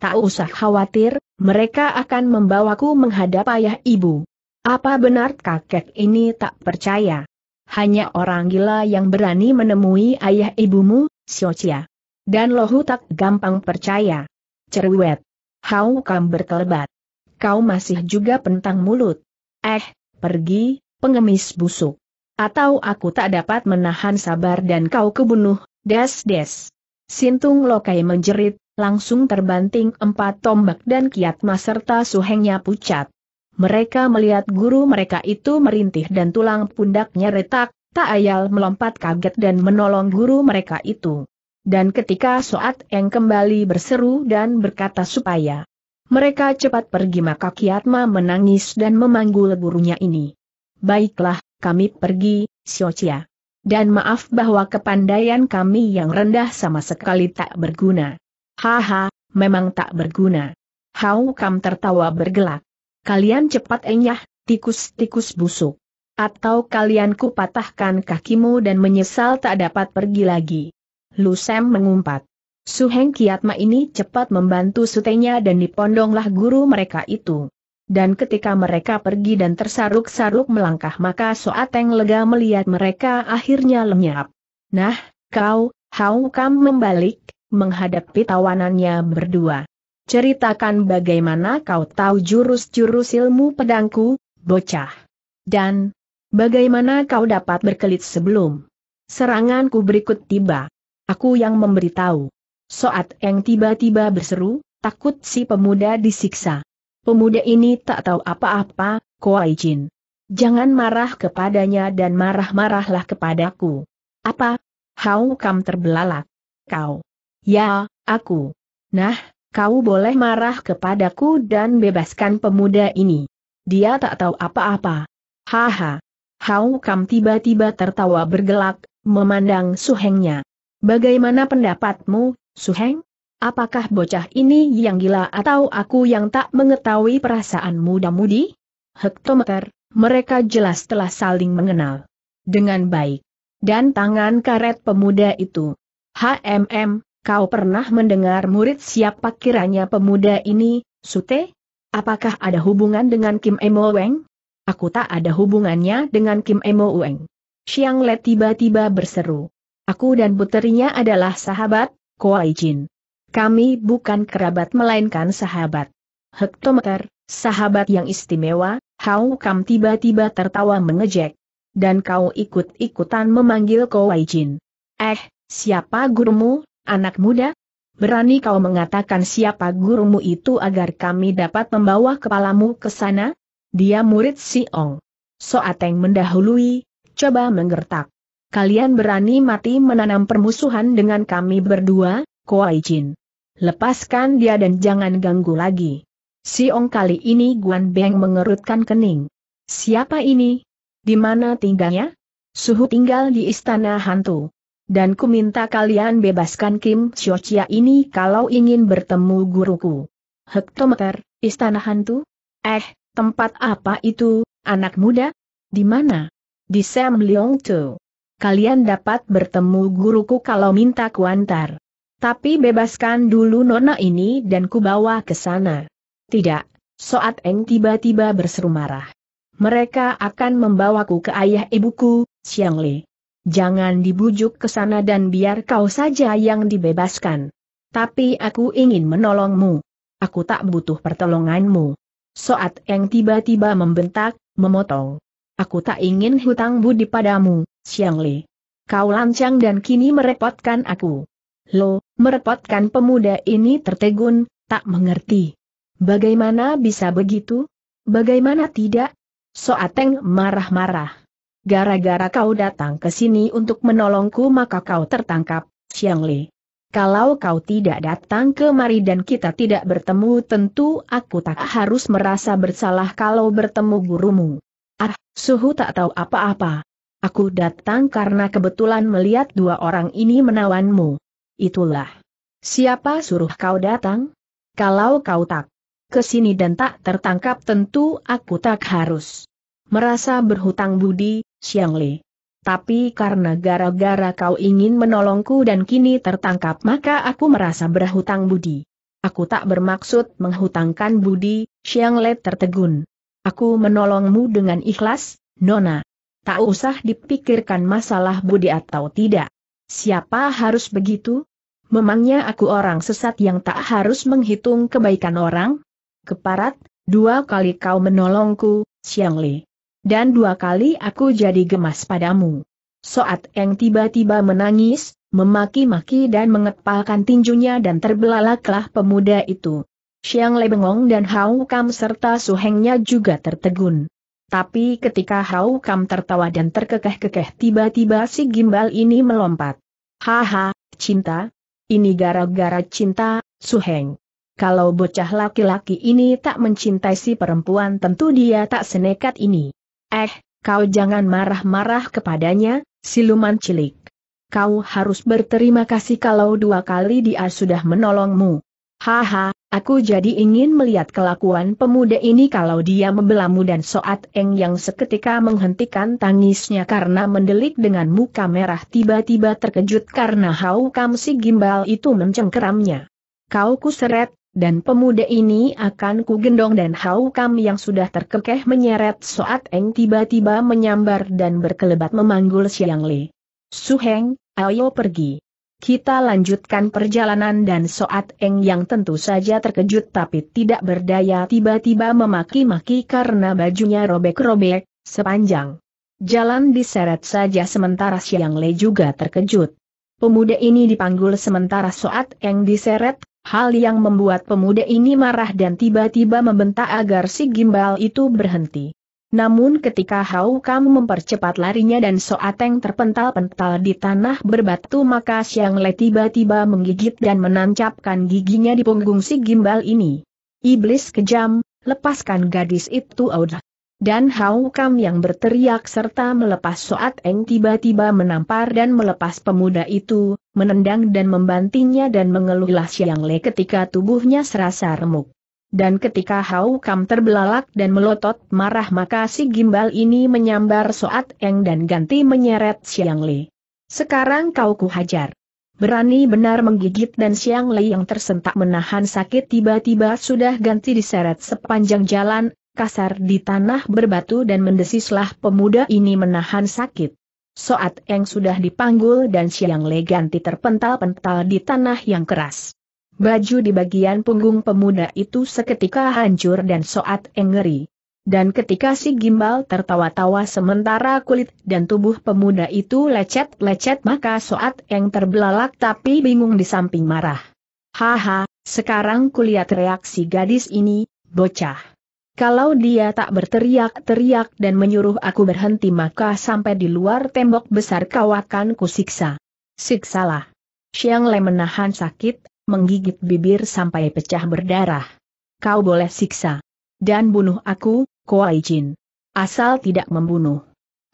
Tak usah khawatir, mereka akan membawaku menghadap ayah ibu. Apa benar kakek ini tak percaya? Hanya orang gila yang berani menemui ayah ibumu, Siocia. Dan lohu tak gampang percaya. Cerwet. Hau kam berkelebat. Kau masih juga pentang mulut. Eh, pergi, pengemis busuk. Atau aku tak dapat menahan sabar dan kau kebunuh, des-des. Sintung Lokai menjerit, langsung terbanting empat tombak dan kiatma serta suhengnya pucat. Mereka melihat guru mereka itu merintih dan tulang pundaknya retak, tak ayal melompat kaget dan menolong guru mereka itu. Dan ketika Soat Eng kembali berseru dan berkata supaya mereka cepat pergi maka Kiatma menangis dan memanggul gurunya ini. Baiklah, kami pergi, siocia. Dan maaf bahwa kepandaian kami yang rendah sama sekali tak berguna. Haha, memang tak berguna. Hau Kam tertawa bergelak. Kalian cepat enyah, tikus-tikus busuk. Atau kalian kupatahkan kakimu dan menyesal tak dapat pergi lagi. Lusem mengumpat. Suheng Kiatma ini cepat membantu sutenya dan dipondonglah guru mereka itu dan ketika mereka pergi dan tersaruk-saruk melangkah maka Soateng lega melihat mereka akhirnya lenyap. Nah, kau, Hau Kam membalik, menghadapi tawanannya berdua. Ceritakan bagaimana kau tahu jurus-jurus ilmu pedangku, bocah. Dan, bagaimana kau dapat berkelit sebelum seranganku berikut tiba. Aku yang memberitahu. Soateng tiba-tiba berseru, takut si pemuda disiksa. Pemuda ini tak tahu apa-apa, Kuai Jin. Jangan marah kepadanya dan marah-marahlah kepadaku. Apa? Hau kam terbelalak. Kau. Ya, aku. Nah, kau boleh marah kepadaku dan bebaskan pemuda ini. Dia tak tahu apa-apa. Haha. Hau kam tiba-tiba tertawa bergelak, memandang suhengnya. Bagaimana pendapatmu, suheng? Apakah bocah ini yang gila atau aku yang tak mengetahui perasaan muda-mudi? Hektometer, mereka jelas telah saling mengenal. Dengan baik. Dan tangan karet pemuda itu. HMM, kau pernah mendengar murid siapa kiranya pemuda ini, Sute? Apakah ada hubungan dengan Kim Emo Weng? Aku tak ada hubungannya dengan Kim Emo Weng. Xiang Le tiba-tiba berseru. Aku dan puterinya adalah sahabat, Koai Jin. Kami bukan kerabat melainkan sahabat. Hektometer, sahabat yang istimewa, Hau Kam tiba-tiba tertawa mengejek. Dan kau ikut-ikutan memanggil kau Jin. Eh, siapa gurumu, anak muda? Berani kau mengatakan siapa gurumu itu agar kami dapat membawa kepalamu ke sana? Dia murid Si Ong. Soateng mendahului, coba menggertak. Kalian berani mati menanam permusuhan dengan kami berdua? Kuai Jin. Lepaskan dia dan jangan ganggu lagi. Siong kali ini Guan Beng mengerutkan kening. Siapa ini? Di mana tinggalnya? Suhu tinggal di istana hantu. Dan ku minta kalian bebaskan Kim Xiochia ini kalau ingin bertemu guruku. Hektometer, istana hantu? Eh, tempat apa itu, anak muda? Di mana? Di Sam Leong Kalian dapat bertemu guruku kalau minta kuantar. Tapi bebaskan dulu nona ini dan kubawa ke sana. Tidak, Soat Eng tiba-tiba berseru marah. Mereka akan membawaku ke ayah ibuku, Siang Li. Jangan dibujuk ke sana dan biar kau saja yang dibebaskan. Tapi aku ingin menolongmu. Aku tak butuh pertolonganmu. Soat Eng tiba-tiba membentak, memotong. Aku tak ingin hutang budi padamu, Siang Li. Kau lancang dan kini merepotkan aku. Lo, merepotkan pemuda ini tertegun, tak mengerti. Bagaimana bisa begitu? Bagaimana tidak? Soateng marah-marah. Gara-gara kau datang ke sini untuk menolongku maka kau tertangkap, Xiang Li. Kalau kau tidak datang kemari dan kita tidak bertemu tentu aku tak harus merasa bersalah kalau bertemu gurumu. Ah, Suhu tak tahu apa-apa. Aku datang karena kebetulan melihat dua orang ini menawanmu itulah. Siapa suruh kau datang? Kalau kau tak kesini dan tak tertangkap tentu aku tak harus merasa berhutang budi, Xiang Li. Tapi karena gara-gara kau ingin menolongku dan kini tertangkap maka aku merasa berhutang budi. Aku tak bermaksud menghutangkan budi, Xiang Li tertegun. Aku menolongmu dengan ikhlas, Nona. Tak usah dipikirkan masalah budi atau tidak. Siapa harus begitu? Memangnya aku orang sesat yang tak harus menghitung kebaikan orang? Keparat, dua kali kau menolongku, Siang Li. Dan dua kali aku jadi gemas padamu. Soat Eng tiba-tiba menangis, memaki-maki dan mengepalkan tinjunya dan terbelalaklah pemuda itu. Siang Li bengong dan Hau Kam serta suhengnya juga tertegun. Tapi ketika Hau Kam tertawa dan terkekeh-kekeh tiba-tiba si gimbal ini melompat. Haha, cinta, ini gara-gara cinta, Suheng. Kalau bocah laki-laki ini tak mencintai si perempuan tentu dia tak senekat ini. Eh, kau jangan marah-marah kepadanya, siluman cilik. Kau harus berterima kasih kalau dua kali dia sudah menolongmu. Haha, Aku jadi ingin melihat kelakuan pemuda ini kalau dia membelamu dan Soat Eng yang seketika menghentikan tangisnya karena mendelik dengan muka merah tiba-tiba terkejut karena hau kam si gimbal itu mencengkeramnya. Kau kuseret, dan pemuda ini akan kugendong dan hau kam yang sudah terkekeh menyeret Soat Eng tiba-tiba menyambar dan berkelebat memanggul Siang Li. Heng, ayo pergi. Kita lanjutkan perjalanan dan Soat Eng yang tentu saja terkejut tapi tidak berdaya tiba-tiba memaki-maki karena bajunya robek-robek, sepanjang. Jalan diseret saja sementara Siang Le juga terkejut. Pemuda ini dipanggul sementara Soat Eng diseret, hal yang membuat pemuda ini marah dan tiba-tiba membentak agar si Gimbal itu berhenti. Namun ketika Hau Kam mempercepat larinya dan Soateng terpental-pental di tanah berbatu maka Siang Le tiba-tiba menggigit dan menancapkan giginya di punggung si gimbal ini. Iblis kejam, lepaskan gadis itu auda! Dan Hau Kam yang berteriak serta melepas Soateng tiba-tiba menampar dan melepas pemuda itu, menendang dan membantingnya dan mengeluhlah Siang Le ketika tubuhnya serasa remuk. Dan ketika Hau Kam terbelalak dan melotot marah maka si gimbal ini menyambar Soat Eng dan ganti menyeret Siang Li. Sekarang kau kuhajar. Berani benar menggigit dan Siang Li yang tersentak menahan sakit tiba-tiba sudah ganti diseret sepanjang jalan, kasar di tanah berbatu dan mendesislah pemuda ini menahan sakit. Soat Eng sudah dipanggul dan Siang Li ganti terpental-pental di tanah yang keras. Baju di bagian punggung pemuda itu seketika hancur dan soat engeri. Dan ketika si gimbal tertawa-tawa sementara kulit dan tubuh pemuda itu lecet-lecet maka soat yang terbelalak tapi bingung di samping marah. Haha, sekarang kulihat reaksi gadis ini, bocah. Kalau dia tak berteriak-teriak dan menyuruh aku berhenti maka sampai di luar tembok besar kau akan kusiksa. Siksalah. Siang Le menahan sakit, menggigit bibir sampai pecah berdarah. Kau boleh siksa. Dan bunuh aku, Kuai Jin. Asal tidak membunuh.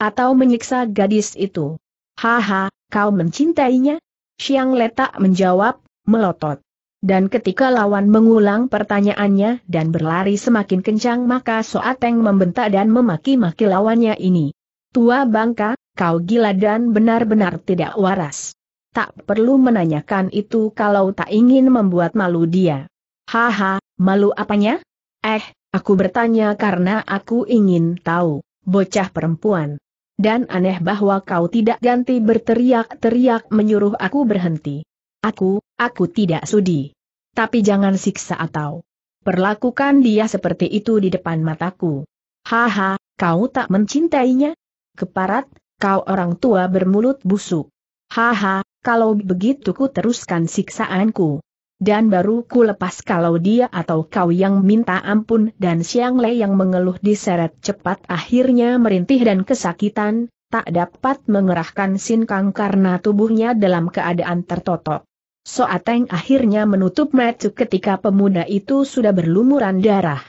Atau menyiksa gadis itu. Haha, kau mencintainya? Siang letak menjawab, melotot. Dan ketika lawan mengulang pertanyaannya dan berlari semakin kencang maka Soateng membentak dan memaki-maki lawannya ini. Tua bangka, kau gila dan benar-benar tidak waras tak perlu menanyakan itu kalau tak ingin membuat malu dia. Haha, malu apanya? Eh, aku bertanya karena aku ingin tahu, bocah perempuan. Dan aneh bahwa kau tidak ganti berteriak-teriak menyuruh aku berhenti. Aku, aku tidak sudi. Tapi jangan siksa atau perlakukan dia seperti itu di depan mataku. Haha, kau tak mencintainya? Keparat, kau orang tua bermulut busuk. Haha, kalau begitu ku teruskan siksaanku. Dan baru ku lepas kalau dia atau kau yang minta ampun dan Siang Le yang mengeluh diseret cepat akhirnya merintih dan kesakitan, tak dapat mengerahkan sinkang karena tubuhnya dalam keadaan tertotok. Soateng akhirnya menutup mata ketika pemuda itu sudah berlumuran darah.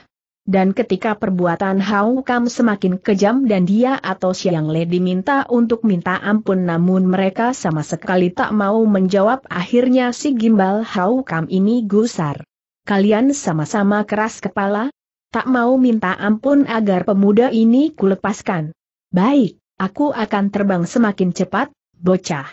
Dan ketika perbuatan Hau Kam semakin kejam dan dia atau Siang Le diminta untuk minta ampun namun mereka sama sekali tak mau menjawab akhirnya si gimbal Hau Kam ini gusar. Kalian sama-sama keras kepala? Tak mau minta ampun agar pemuda ini kulepaskan. Baik, aku akan terbang semakin cepat, bocah.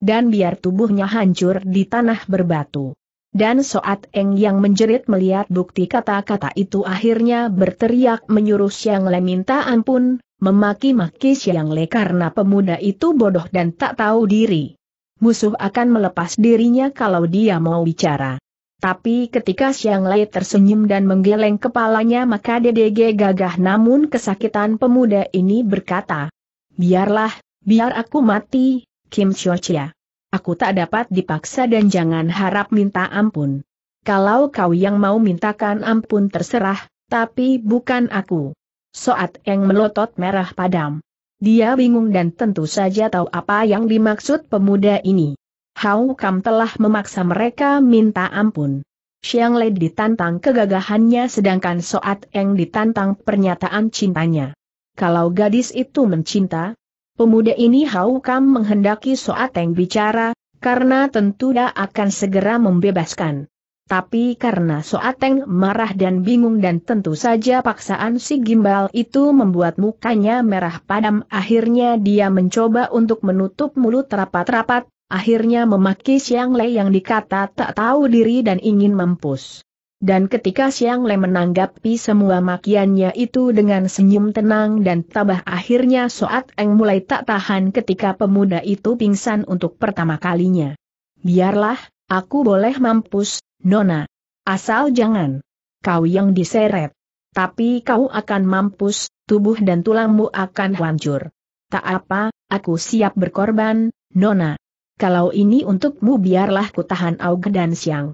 Dan biar tubuhnya hancur di tanah berbatu. Dan Soat Eng yang menjerit melihat bukti kata-kata itu akhirnya berteriak menyuruh Siang Le minta ampun, memaki-maki Siang Le karena pemuda itu bodoh dan tak tahu diri. Musuh akan melepas dirinya kalau dia mau bicara. Tapi ketika Siang Le tersenyum dan menggeleng kepalanya maka DDG gagah namun kesakitan pemuda ini berkata, Biarlah, biar aku mati, Kim Chia. Aku tak dapat dipaksa dan jangan harap minta ampun. Kalau kau yang mau mintakan ampun terserah, tapi bukan aku. Soat Eng melotot merah padam. Dia bingung dan tentu saja tahu apa yang dimaksud pemuda ini. Hau Kam telah memaksa mereka minta ampun. Xiang Lei ditantang kegagahannya sedangkan Soat Eng ditantang pernyataan cintanya. Kalau gadis itu mencinta, Pemuda ini Hau Kam menghendaki Soateng bicara, karena tentu dia akan segera membebaskan. Tapi karena Soateng marah dan bingung dan tentu saja paksaan si gimbal itu membuat mukanya merah padam akhirnya dia mencoba untuk menutup mulut rapat-rapat, akhirnya memaki Siang Lei yang dikata tak tahu diri dan ingin mampus. Dan ketika Siang Le menanggapi semua makiannya itu dengan senyum tenang dan tabah akhirnya Soat Eng mulai tak tahan ketika pemuda itu pingsan untuk pertama kalinya. Biarlah, aku boleh mampus, Nona. Asal jangan. Kau yang diseret. Tapi kau akan mampus, tubuh dan tulangmu akan hancur. Tak apa, aku siap berkorban, Nona. Kalau ini untukmu biarlah kutahan tahan Aug dan Siang.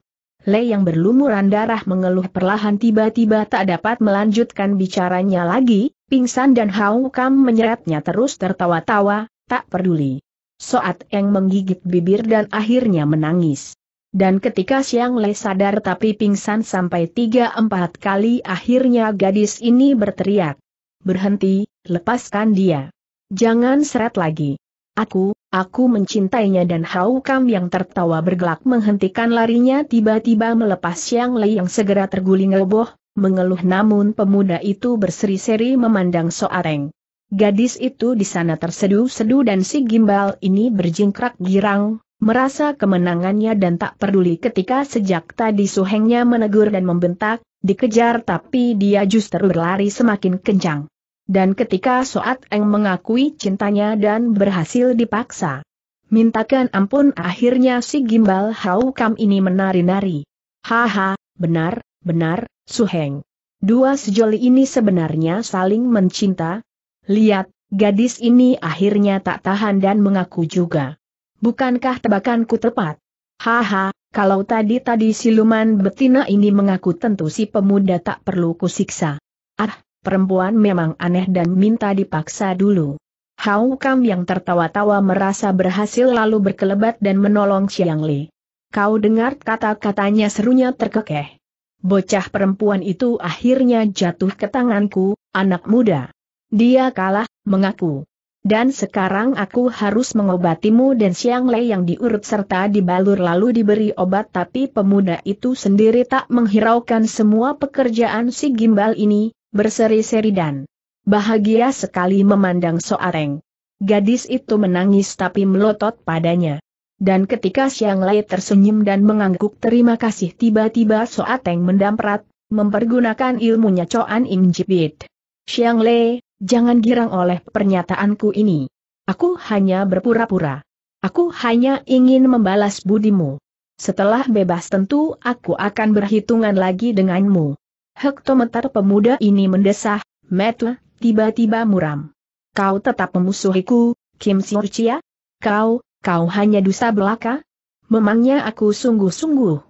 Lei yang berlumuran darah mengeluh perlahan tiba-tiba tak dapat melanjutkan bicaranya lagi, pingsan dan Hau Kam menyeretnya terus tertawa-tawa, tak peduli. Soat Eng menggigit bibir dan akhirnya menangis. Dan ketika Siang Lei sadar tapi pingsan sampai tiga empat kali akhirnya gadis ini berteriak. Berhenti, lepaskan dia. Jangan seret lagi. Aku, Aku mencintainya dan Hau Kam yang tertawa bergelak menghentikan larinya tiba-tiba melepas Yang Lei yang segera terguling roboh, mengeluh namun pemuda itu berseri-seri memandang Soareng. Gadis itu di sana terseduh-seduh dan si gimbal ini berjingkrak girang, merasa kemenangannya dan tak peduli ketika sejak tadi suhengnya menegur dan membentak, dikejar tapi dia justru berlari semakin kencang. Dan ketika Soat Eng mengakui cintanya dan berhasil dipaksa. Mintakan ampun akhirnya si Gimbal Hau Kam ini menari-nari. Haha, benar, benar, Suheng. Dua sejoli ini sebenarnya saling mencinta. Lihat, gadis ini akhirnya tak tahan dan mengaku juga. Bukankah tebakanku tepat? Haha, kalau tadi-tadi siluman betina ini mengaku tentu si pemuda tak perlu kusiksa. Ah, perempuan memang aneh dan minta dipaksa dulu. Hau Kam yang tertawa-tawa merasa berhasil lalu berkelebat dan menolong Xiang Li. Kau dengar kata-katanya serunya terkekeh. Bocah perempuan itu akhirnya jatuh ke tanganku, anak muda. Dia kalah, mengaku. Dan sekarang aku harus mengobatimu dan Siang Lei yang diurut serta dibalur lalu diberi obat tapi pemuda itu sendiri tak menghiraukan semua pekerjaan si gimbal ini, berseri-seri dan bahagia sekali memandang Soareng. Gadis itu menangis tapi melotot padanya. Dan ketika Siang Lai tersenyum dan mengangguk terima kasih tiba-tiba Soateng mendamprat, mempergunakan ilmunya Coan Im Jibit. Siang Lai, jangan girang oleh pernyataanku ini. Aku hanya berpura-pura. Aku hanya ingin membalas budimu. Setelah bebas tentu aku akan berhitungan lagi denganmu hektometer pemuda ini mendesah, Metu, tiba-tiba muram. Kau tetap memusuhiku, Kim Siurcia. Kau, kau hanya dusa belaka? Memangnya aku sungguh-sungguh.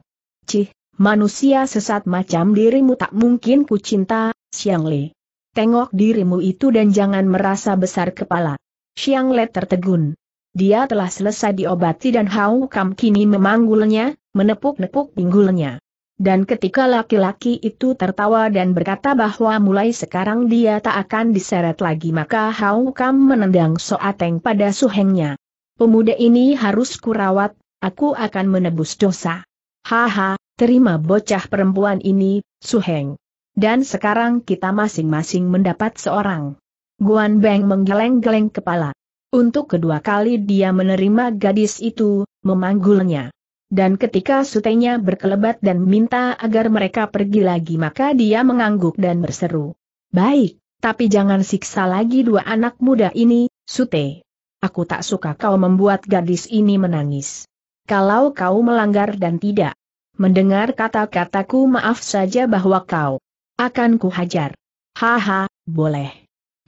Cih, manusia sesat macam dirimu tak mungkin ku cinta, Siang Le. Tengok dirimu itu dan jangan merasa besar kepala. Xiang Le tertegun. Dia telah selesai diobati dan Hau Kam kini memanggulnya, menepuk-nepuk pinggulnya. Dan ketika laki-laki itu tertawa dan berkata bahwa mulai sekarang dia tak akan diseret lagi maka Hau Kam menendang Soateng pada suhengnya. Pemuda ini harus kurawat, aku akan menebus dosa. Haha, terima bocah perempuan ini, suheng. Dan sekarang kita masing-masing mendapat seorang. Guan Beng menggeleng-geleng kepala. Untuk kedua kali dia menerima gadis itu, memanggulnya. Dan ketika sutenya berkelebat dan minta agar mereka pergi lagi maka dia mengangguk dan berseru. Baik, tapi jangan siksa lagi dua anak muda ini, sute. Aku tak suka kau membuat gadis ini menangis. Kalau kau melanggar dan tidak mendengar kata-kataku maaf saja bahwa kau akan kuhajar. Haha, boleh.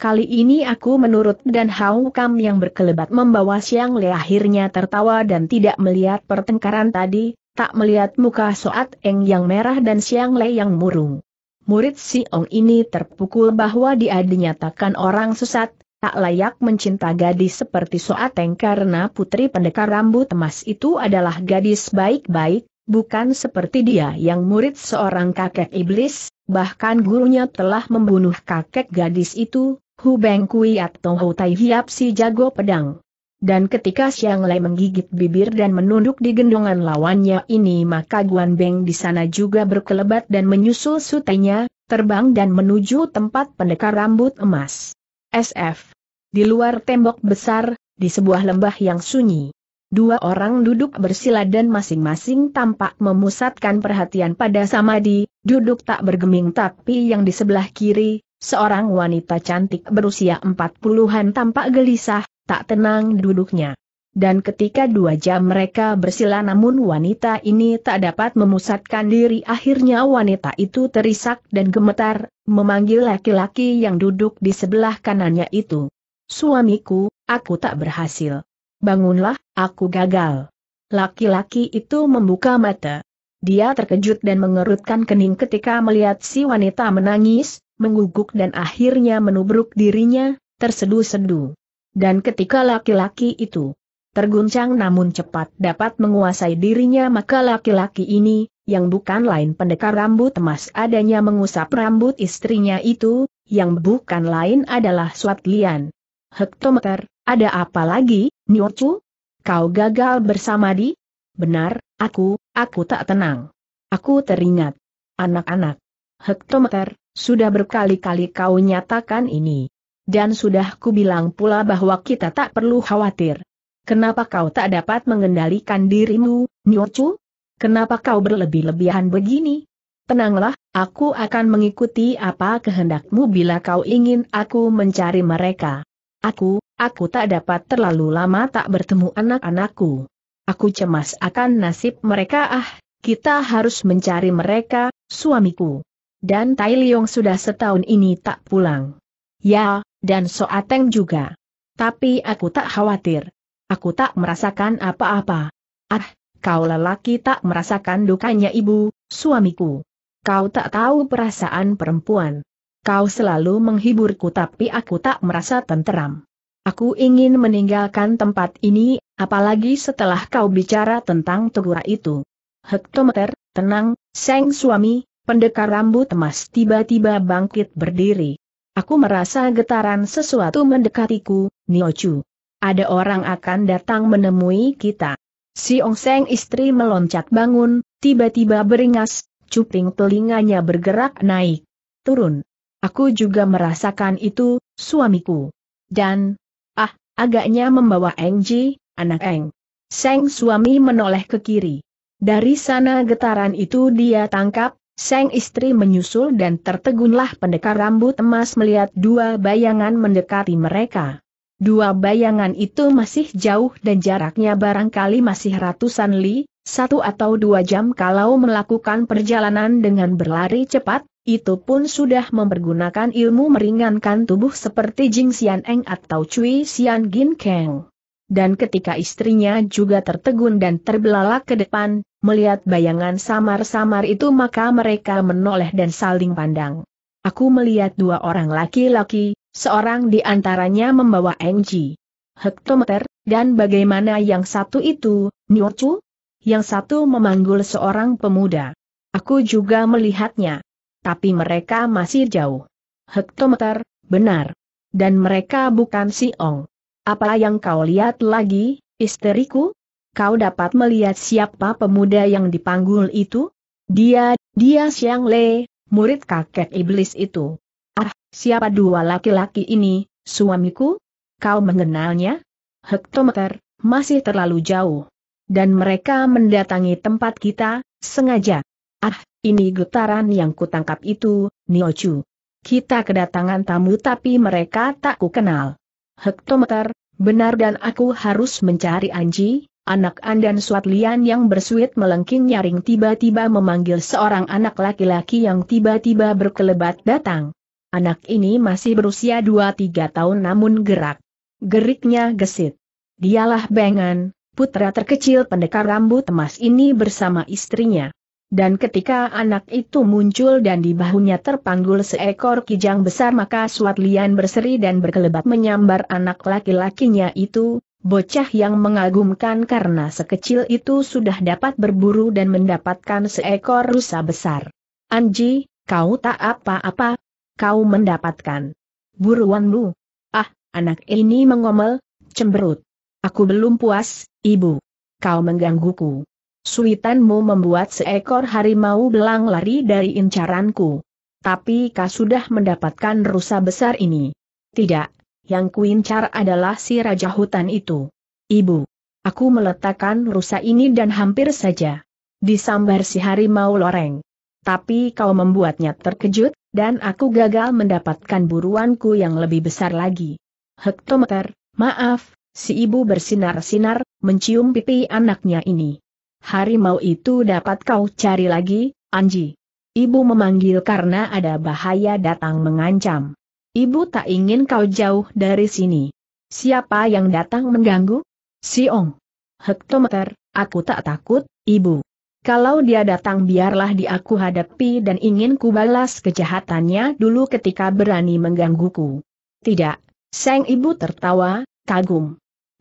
Kali ini aku menurut dan Hau Kam yang berkelebat membawa Siang Le akhirnya tertawa dan tidak melihat pertengkaran tadi, tak melihat muka Soat Eng yang merah dan Siang Le yang murung. Murid Si Ong ini terpukul bahwa dia dinyatakan orang sesat, tak layak mencinta gadis seperti soat eng karena putri pendekar rambut emas itu adalah gadis baik-baik, bukan seperti dia yang murid seorang kakek iblis, bahkan gurunya telah membunuh kakek gadis itu, Hu Beng Kui atau Hu Tai Hiap si jago pedang. Dan ketika Xiang Lei menggigit bibir dan menunduk di gendongan lawannya ini maka Guan Beng di sana juga berkelebat dan menyusul sutenya, terbang dan menuju tempat pendekar rambut emas. SF. Di luar tembok besar, di sebuah lembah yang sunyi. Dua orang duduk bersila dan masing-masing tampak memusatkan perhatian pada Samadi, duduk tak bergeming tapi yang di sebelah kiri, Seorang wanita cantik berusia empat puluhan tampak gelisah, tak tenang duduknya. Dan ketika dua jam mereka bersila namun wanita ini tak dapat memusatkan diri akhirnya wanita itu terisak dan gemetar, memanggil laki-laki yang duduk di sebelah kanannya itu. Suamiku, aku tak berhasil. Bangunlah, aku gagal. Laki-laki itu membuka mata. Dia terkejut dan mengerutkan kening ketika melihat si wanita menangis, mengguguk dan akhirnya menubruk dirinya, tersedu-sedu. Dan ketika laki-laki itu terguncang namun cepat dapat menguasai dirinya maka laki-laki ini, yang bukan lain pendekar rambut emas adanya mengusap rambut istrinya itu, yang bukan lain adalah Swat Lian. Hektometer, ada apa lagi, Nyocu? Kau gagal bersama di? Benar, aku, aku tak tenang. Aku teringat. Anak-anak. Hektometer, sudah berkali-kali kau nyatakan ini. Dan sudah ku bilang pula bahwa kita tak perlu khawatir. Kenapa kau tak dapat mengendalikan dirimu, Nyocu? Kenapa kau berlebih-lebihan begini? Tenanglah, aku akan mengikuti apa kehendakmu bila kau ingin aku mencari mereka. Aku, aku tak dapat terlalu lama tak bertemu anak-anakku. Aku cemas akan nasib mereka ah, kita harus mencari mereka, suamiku dan Tai Liung sudah setahun ini tak pulang. Ya, dan Soateng juga. Tapi aku tak khawatir. Aku tak merasakan apa-apa. Ah, kau lelaki tak merasakan dukanya ibu, suamiku. Kau tak tahu perasaan perempuan. Kau selalu menghiburku tapi aku tak merasa tenteram. Aku ingin meninggalkan tempat ini, apalagi setelah kau bicara tentang Tegura itu. Hektometer, tenang, seng suami, Pendekar rambut emas tiba-tiba bangkit berdiri. Aku merasa getaran sesuatu mendekatiku, Niochu. Ada orang akan datang menemui kita. Si Ong Seng istri meloncat bangun, tiba-tiba beringas, cuping telinganya bergerak naik, turun. Aku juga merasakan itu, suamiku. Dan, ah, agaknya membawa Eng Ji, anak Eng. Seng suami menoleh ke kiri. Dari sana getaran itu dia tangkap, Sang istri menyusul dan tertegunlah pendekar rambut emas melihat dua bayangan mendekati mereka. Dua bayangan itu masih jauh dan jaraknya barangkali masih ratusan li, satu atau dua jam kalau melakukan perjalanan dengan berlari cepat, itu pun sudah mempergunakan ilmu meringankan tubuh seperti Jing Xian Eng atau Cui Xian Gin Keng dan ketika istrinya juga tertegun dan terbelalak ke depan, melihat bayangan samar-samar itu maka mereka menoleh dan saling pandang. Aku melihat dua orang laki-laki, seorang di antaranya membawa Engji. hektometer, dan bagaimana yang satu itu, Nyorcu? Yang satu memanggul seorang pemuda. Aku juga melihatnya. Tapi mereka masih jauh. Hektometer, benar. Dan mereka bukan si ong. Apa yang kau lihat lagi, istriku? Kau dapat melihat siapa pemuda yang dipanggul itu? Dia, dia Siang Le, murid kakek iblis itu. Ah, siapa dua laki-laki ini, suamiku? Kau mengenalnya? Hektometer, masih terlalu jauh. Dan mereka mendatangi tempat kita, sengaja. Ah, ini getaran yang kutangkap itu, Niochu. Kita kedatangan tamu tapi mereka tak kukenal hektometer, benar dan aku harus mencari Anji, anak Andan Suatlian yang bersuit melengking nyaring tiba-tiba memanggil seorang anak laki-laki yang tiba-tiba berkelebat datang. Anak ini masih berusia 2-3 tahun namun gerak. Geriknya gesit. Dialah Bengan, putra terkecil pendekar rambut emas ini bersama istrinya. Dan ketika anak itu muncul dan di bahunya terpanggul seekor kijang besar maka Suat Lian berseri dan berkelebat menyambar anak laki-lakinya itu, bocah yang mengagumkan karena sekecil itu sudah dapat berburu dan mendapatkan seekor rusa besar. Anji, kau tak apa-apa, kau mendapatkan buruanmu. Ah, anak ini mengomel, cemberut. Aku belum puas, ibu. Kau menggangguku. Suitanmu membuat seekor harimau belang lari dari incaranku. Tapi kau sudah mendapatkan rusa besar ini. Tidak, yang kuincar adalah si raja hutan itu. Ibu, aku meletakkan rusa ini dan hampir saja disambar si harimau loreng. Tapi kau membuatnya terkejut, dan aku gagal mendapatkan buruanku yang lebih besar lagi. Hektometer, maaf, si ibu bersinar-sinar, mencium pipi anaknya ini harimau itu dapat kau cari lagi, Anji. Ibu memanggil karena ada bahaya datang mengancam. Ibu tak ingin kau jauh dari sini. Siapa yang datang mengganggu? Siong. Hektometer, aku tak takut, ibu. Kalau dia datang biarlah di aku hadapi dan ingin kubalas kejahatannya dulu ketika berani menggangguku. Tidak, sang ibu tertawa, kagum.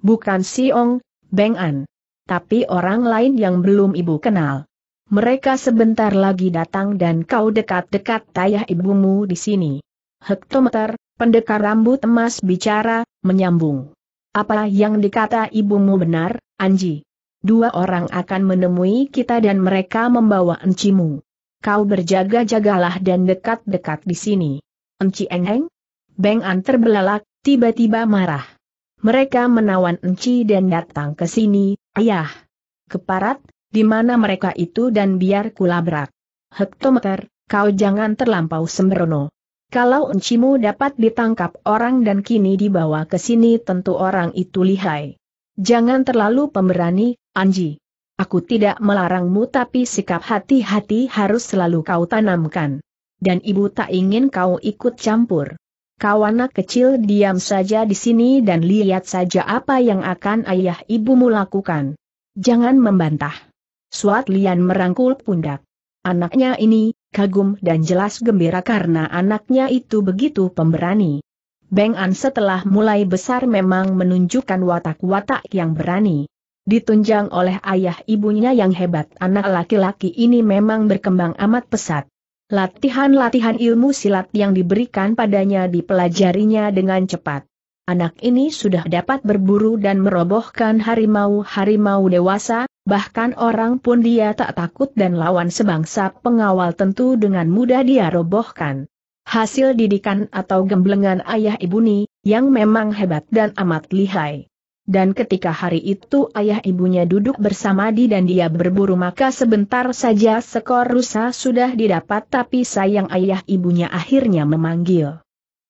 Bukan Siong, Beng An tapi orang lain yang belum ibu kenal. Mereka sebentar lagi datang dan kau dekat-dekat tayah ibumu di sini. Hektometer, pendekar rambut emas bicara, menyambung. Apa yang dikata ibumu benar, Anji? Dua orang akan menemui kita dan mereka membawa encimu. Kau berjaga-jagalah dan dekat-dekat di sini. Enci engeng? Beng An terbelalak, tiba-tiba marah. Mereka menawan Enci dan datang ke sini, Ayah! Keparat, di mana mereka itu dan biar kulabrak. Hektometer, kau jangan terlampau sembrono. Kalau encimu dapat ditangkap orang dan kini dibawa ke sini tentu orang itu lihai. Jangan terlalu pemberani, Anji. Aku tidak melarangmu tapi sikap hati-hati harus selalu kau tanamkan. Dan ibu tak ingin kau ikut campur. Kau anak kecil diam saja di sini dan lihat saja apa yang akan ayah ibumu lakukan. Jangan membantah. Suat Lian merangkul pundak. Anaknya ini, kagum dan jelas gembira karena anaknya itu begitu pemberani. Beng An setelah mulai besar memang menunjukkan watak-watak yang berani. Ditunjang oleh ayah ibunya yang hebat anak laki-laki ini memang berkembang amat pesat. Latihan-latihan ilmu silat yang diberikan padanya dipelajarinya dengan cepat. Anak ini sudah dapat berburu dan merobohkan harimau-harimau dewasa, bahkan orang pun dia tak takut dan lawan sebangsa pengawal tentu dengan mudah dia robohkan. Hasil didikan atau gemblengan ayah ibuni, yang memang hebat dan amat lihai. Dan ketika hari itu ayah ibunya duduk bersama di dan dia berburu maka sebentar saja sekor rusa sudah didapat tapi sayang ayah ibunya akhirnya memanggil.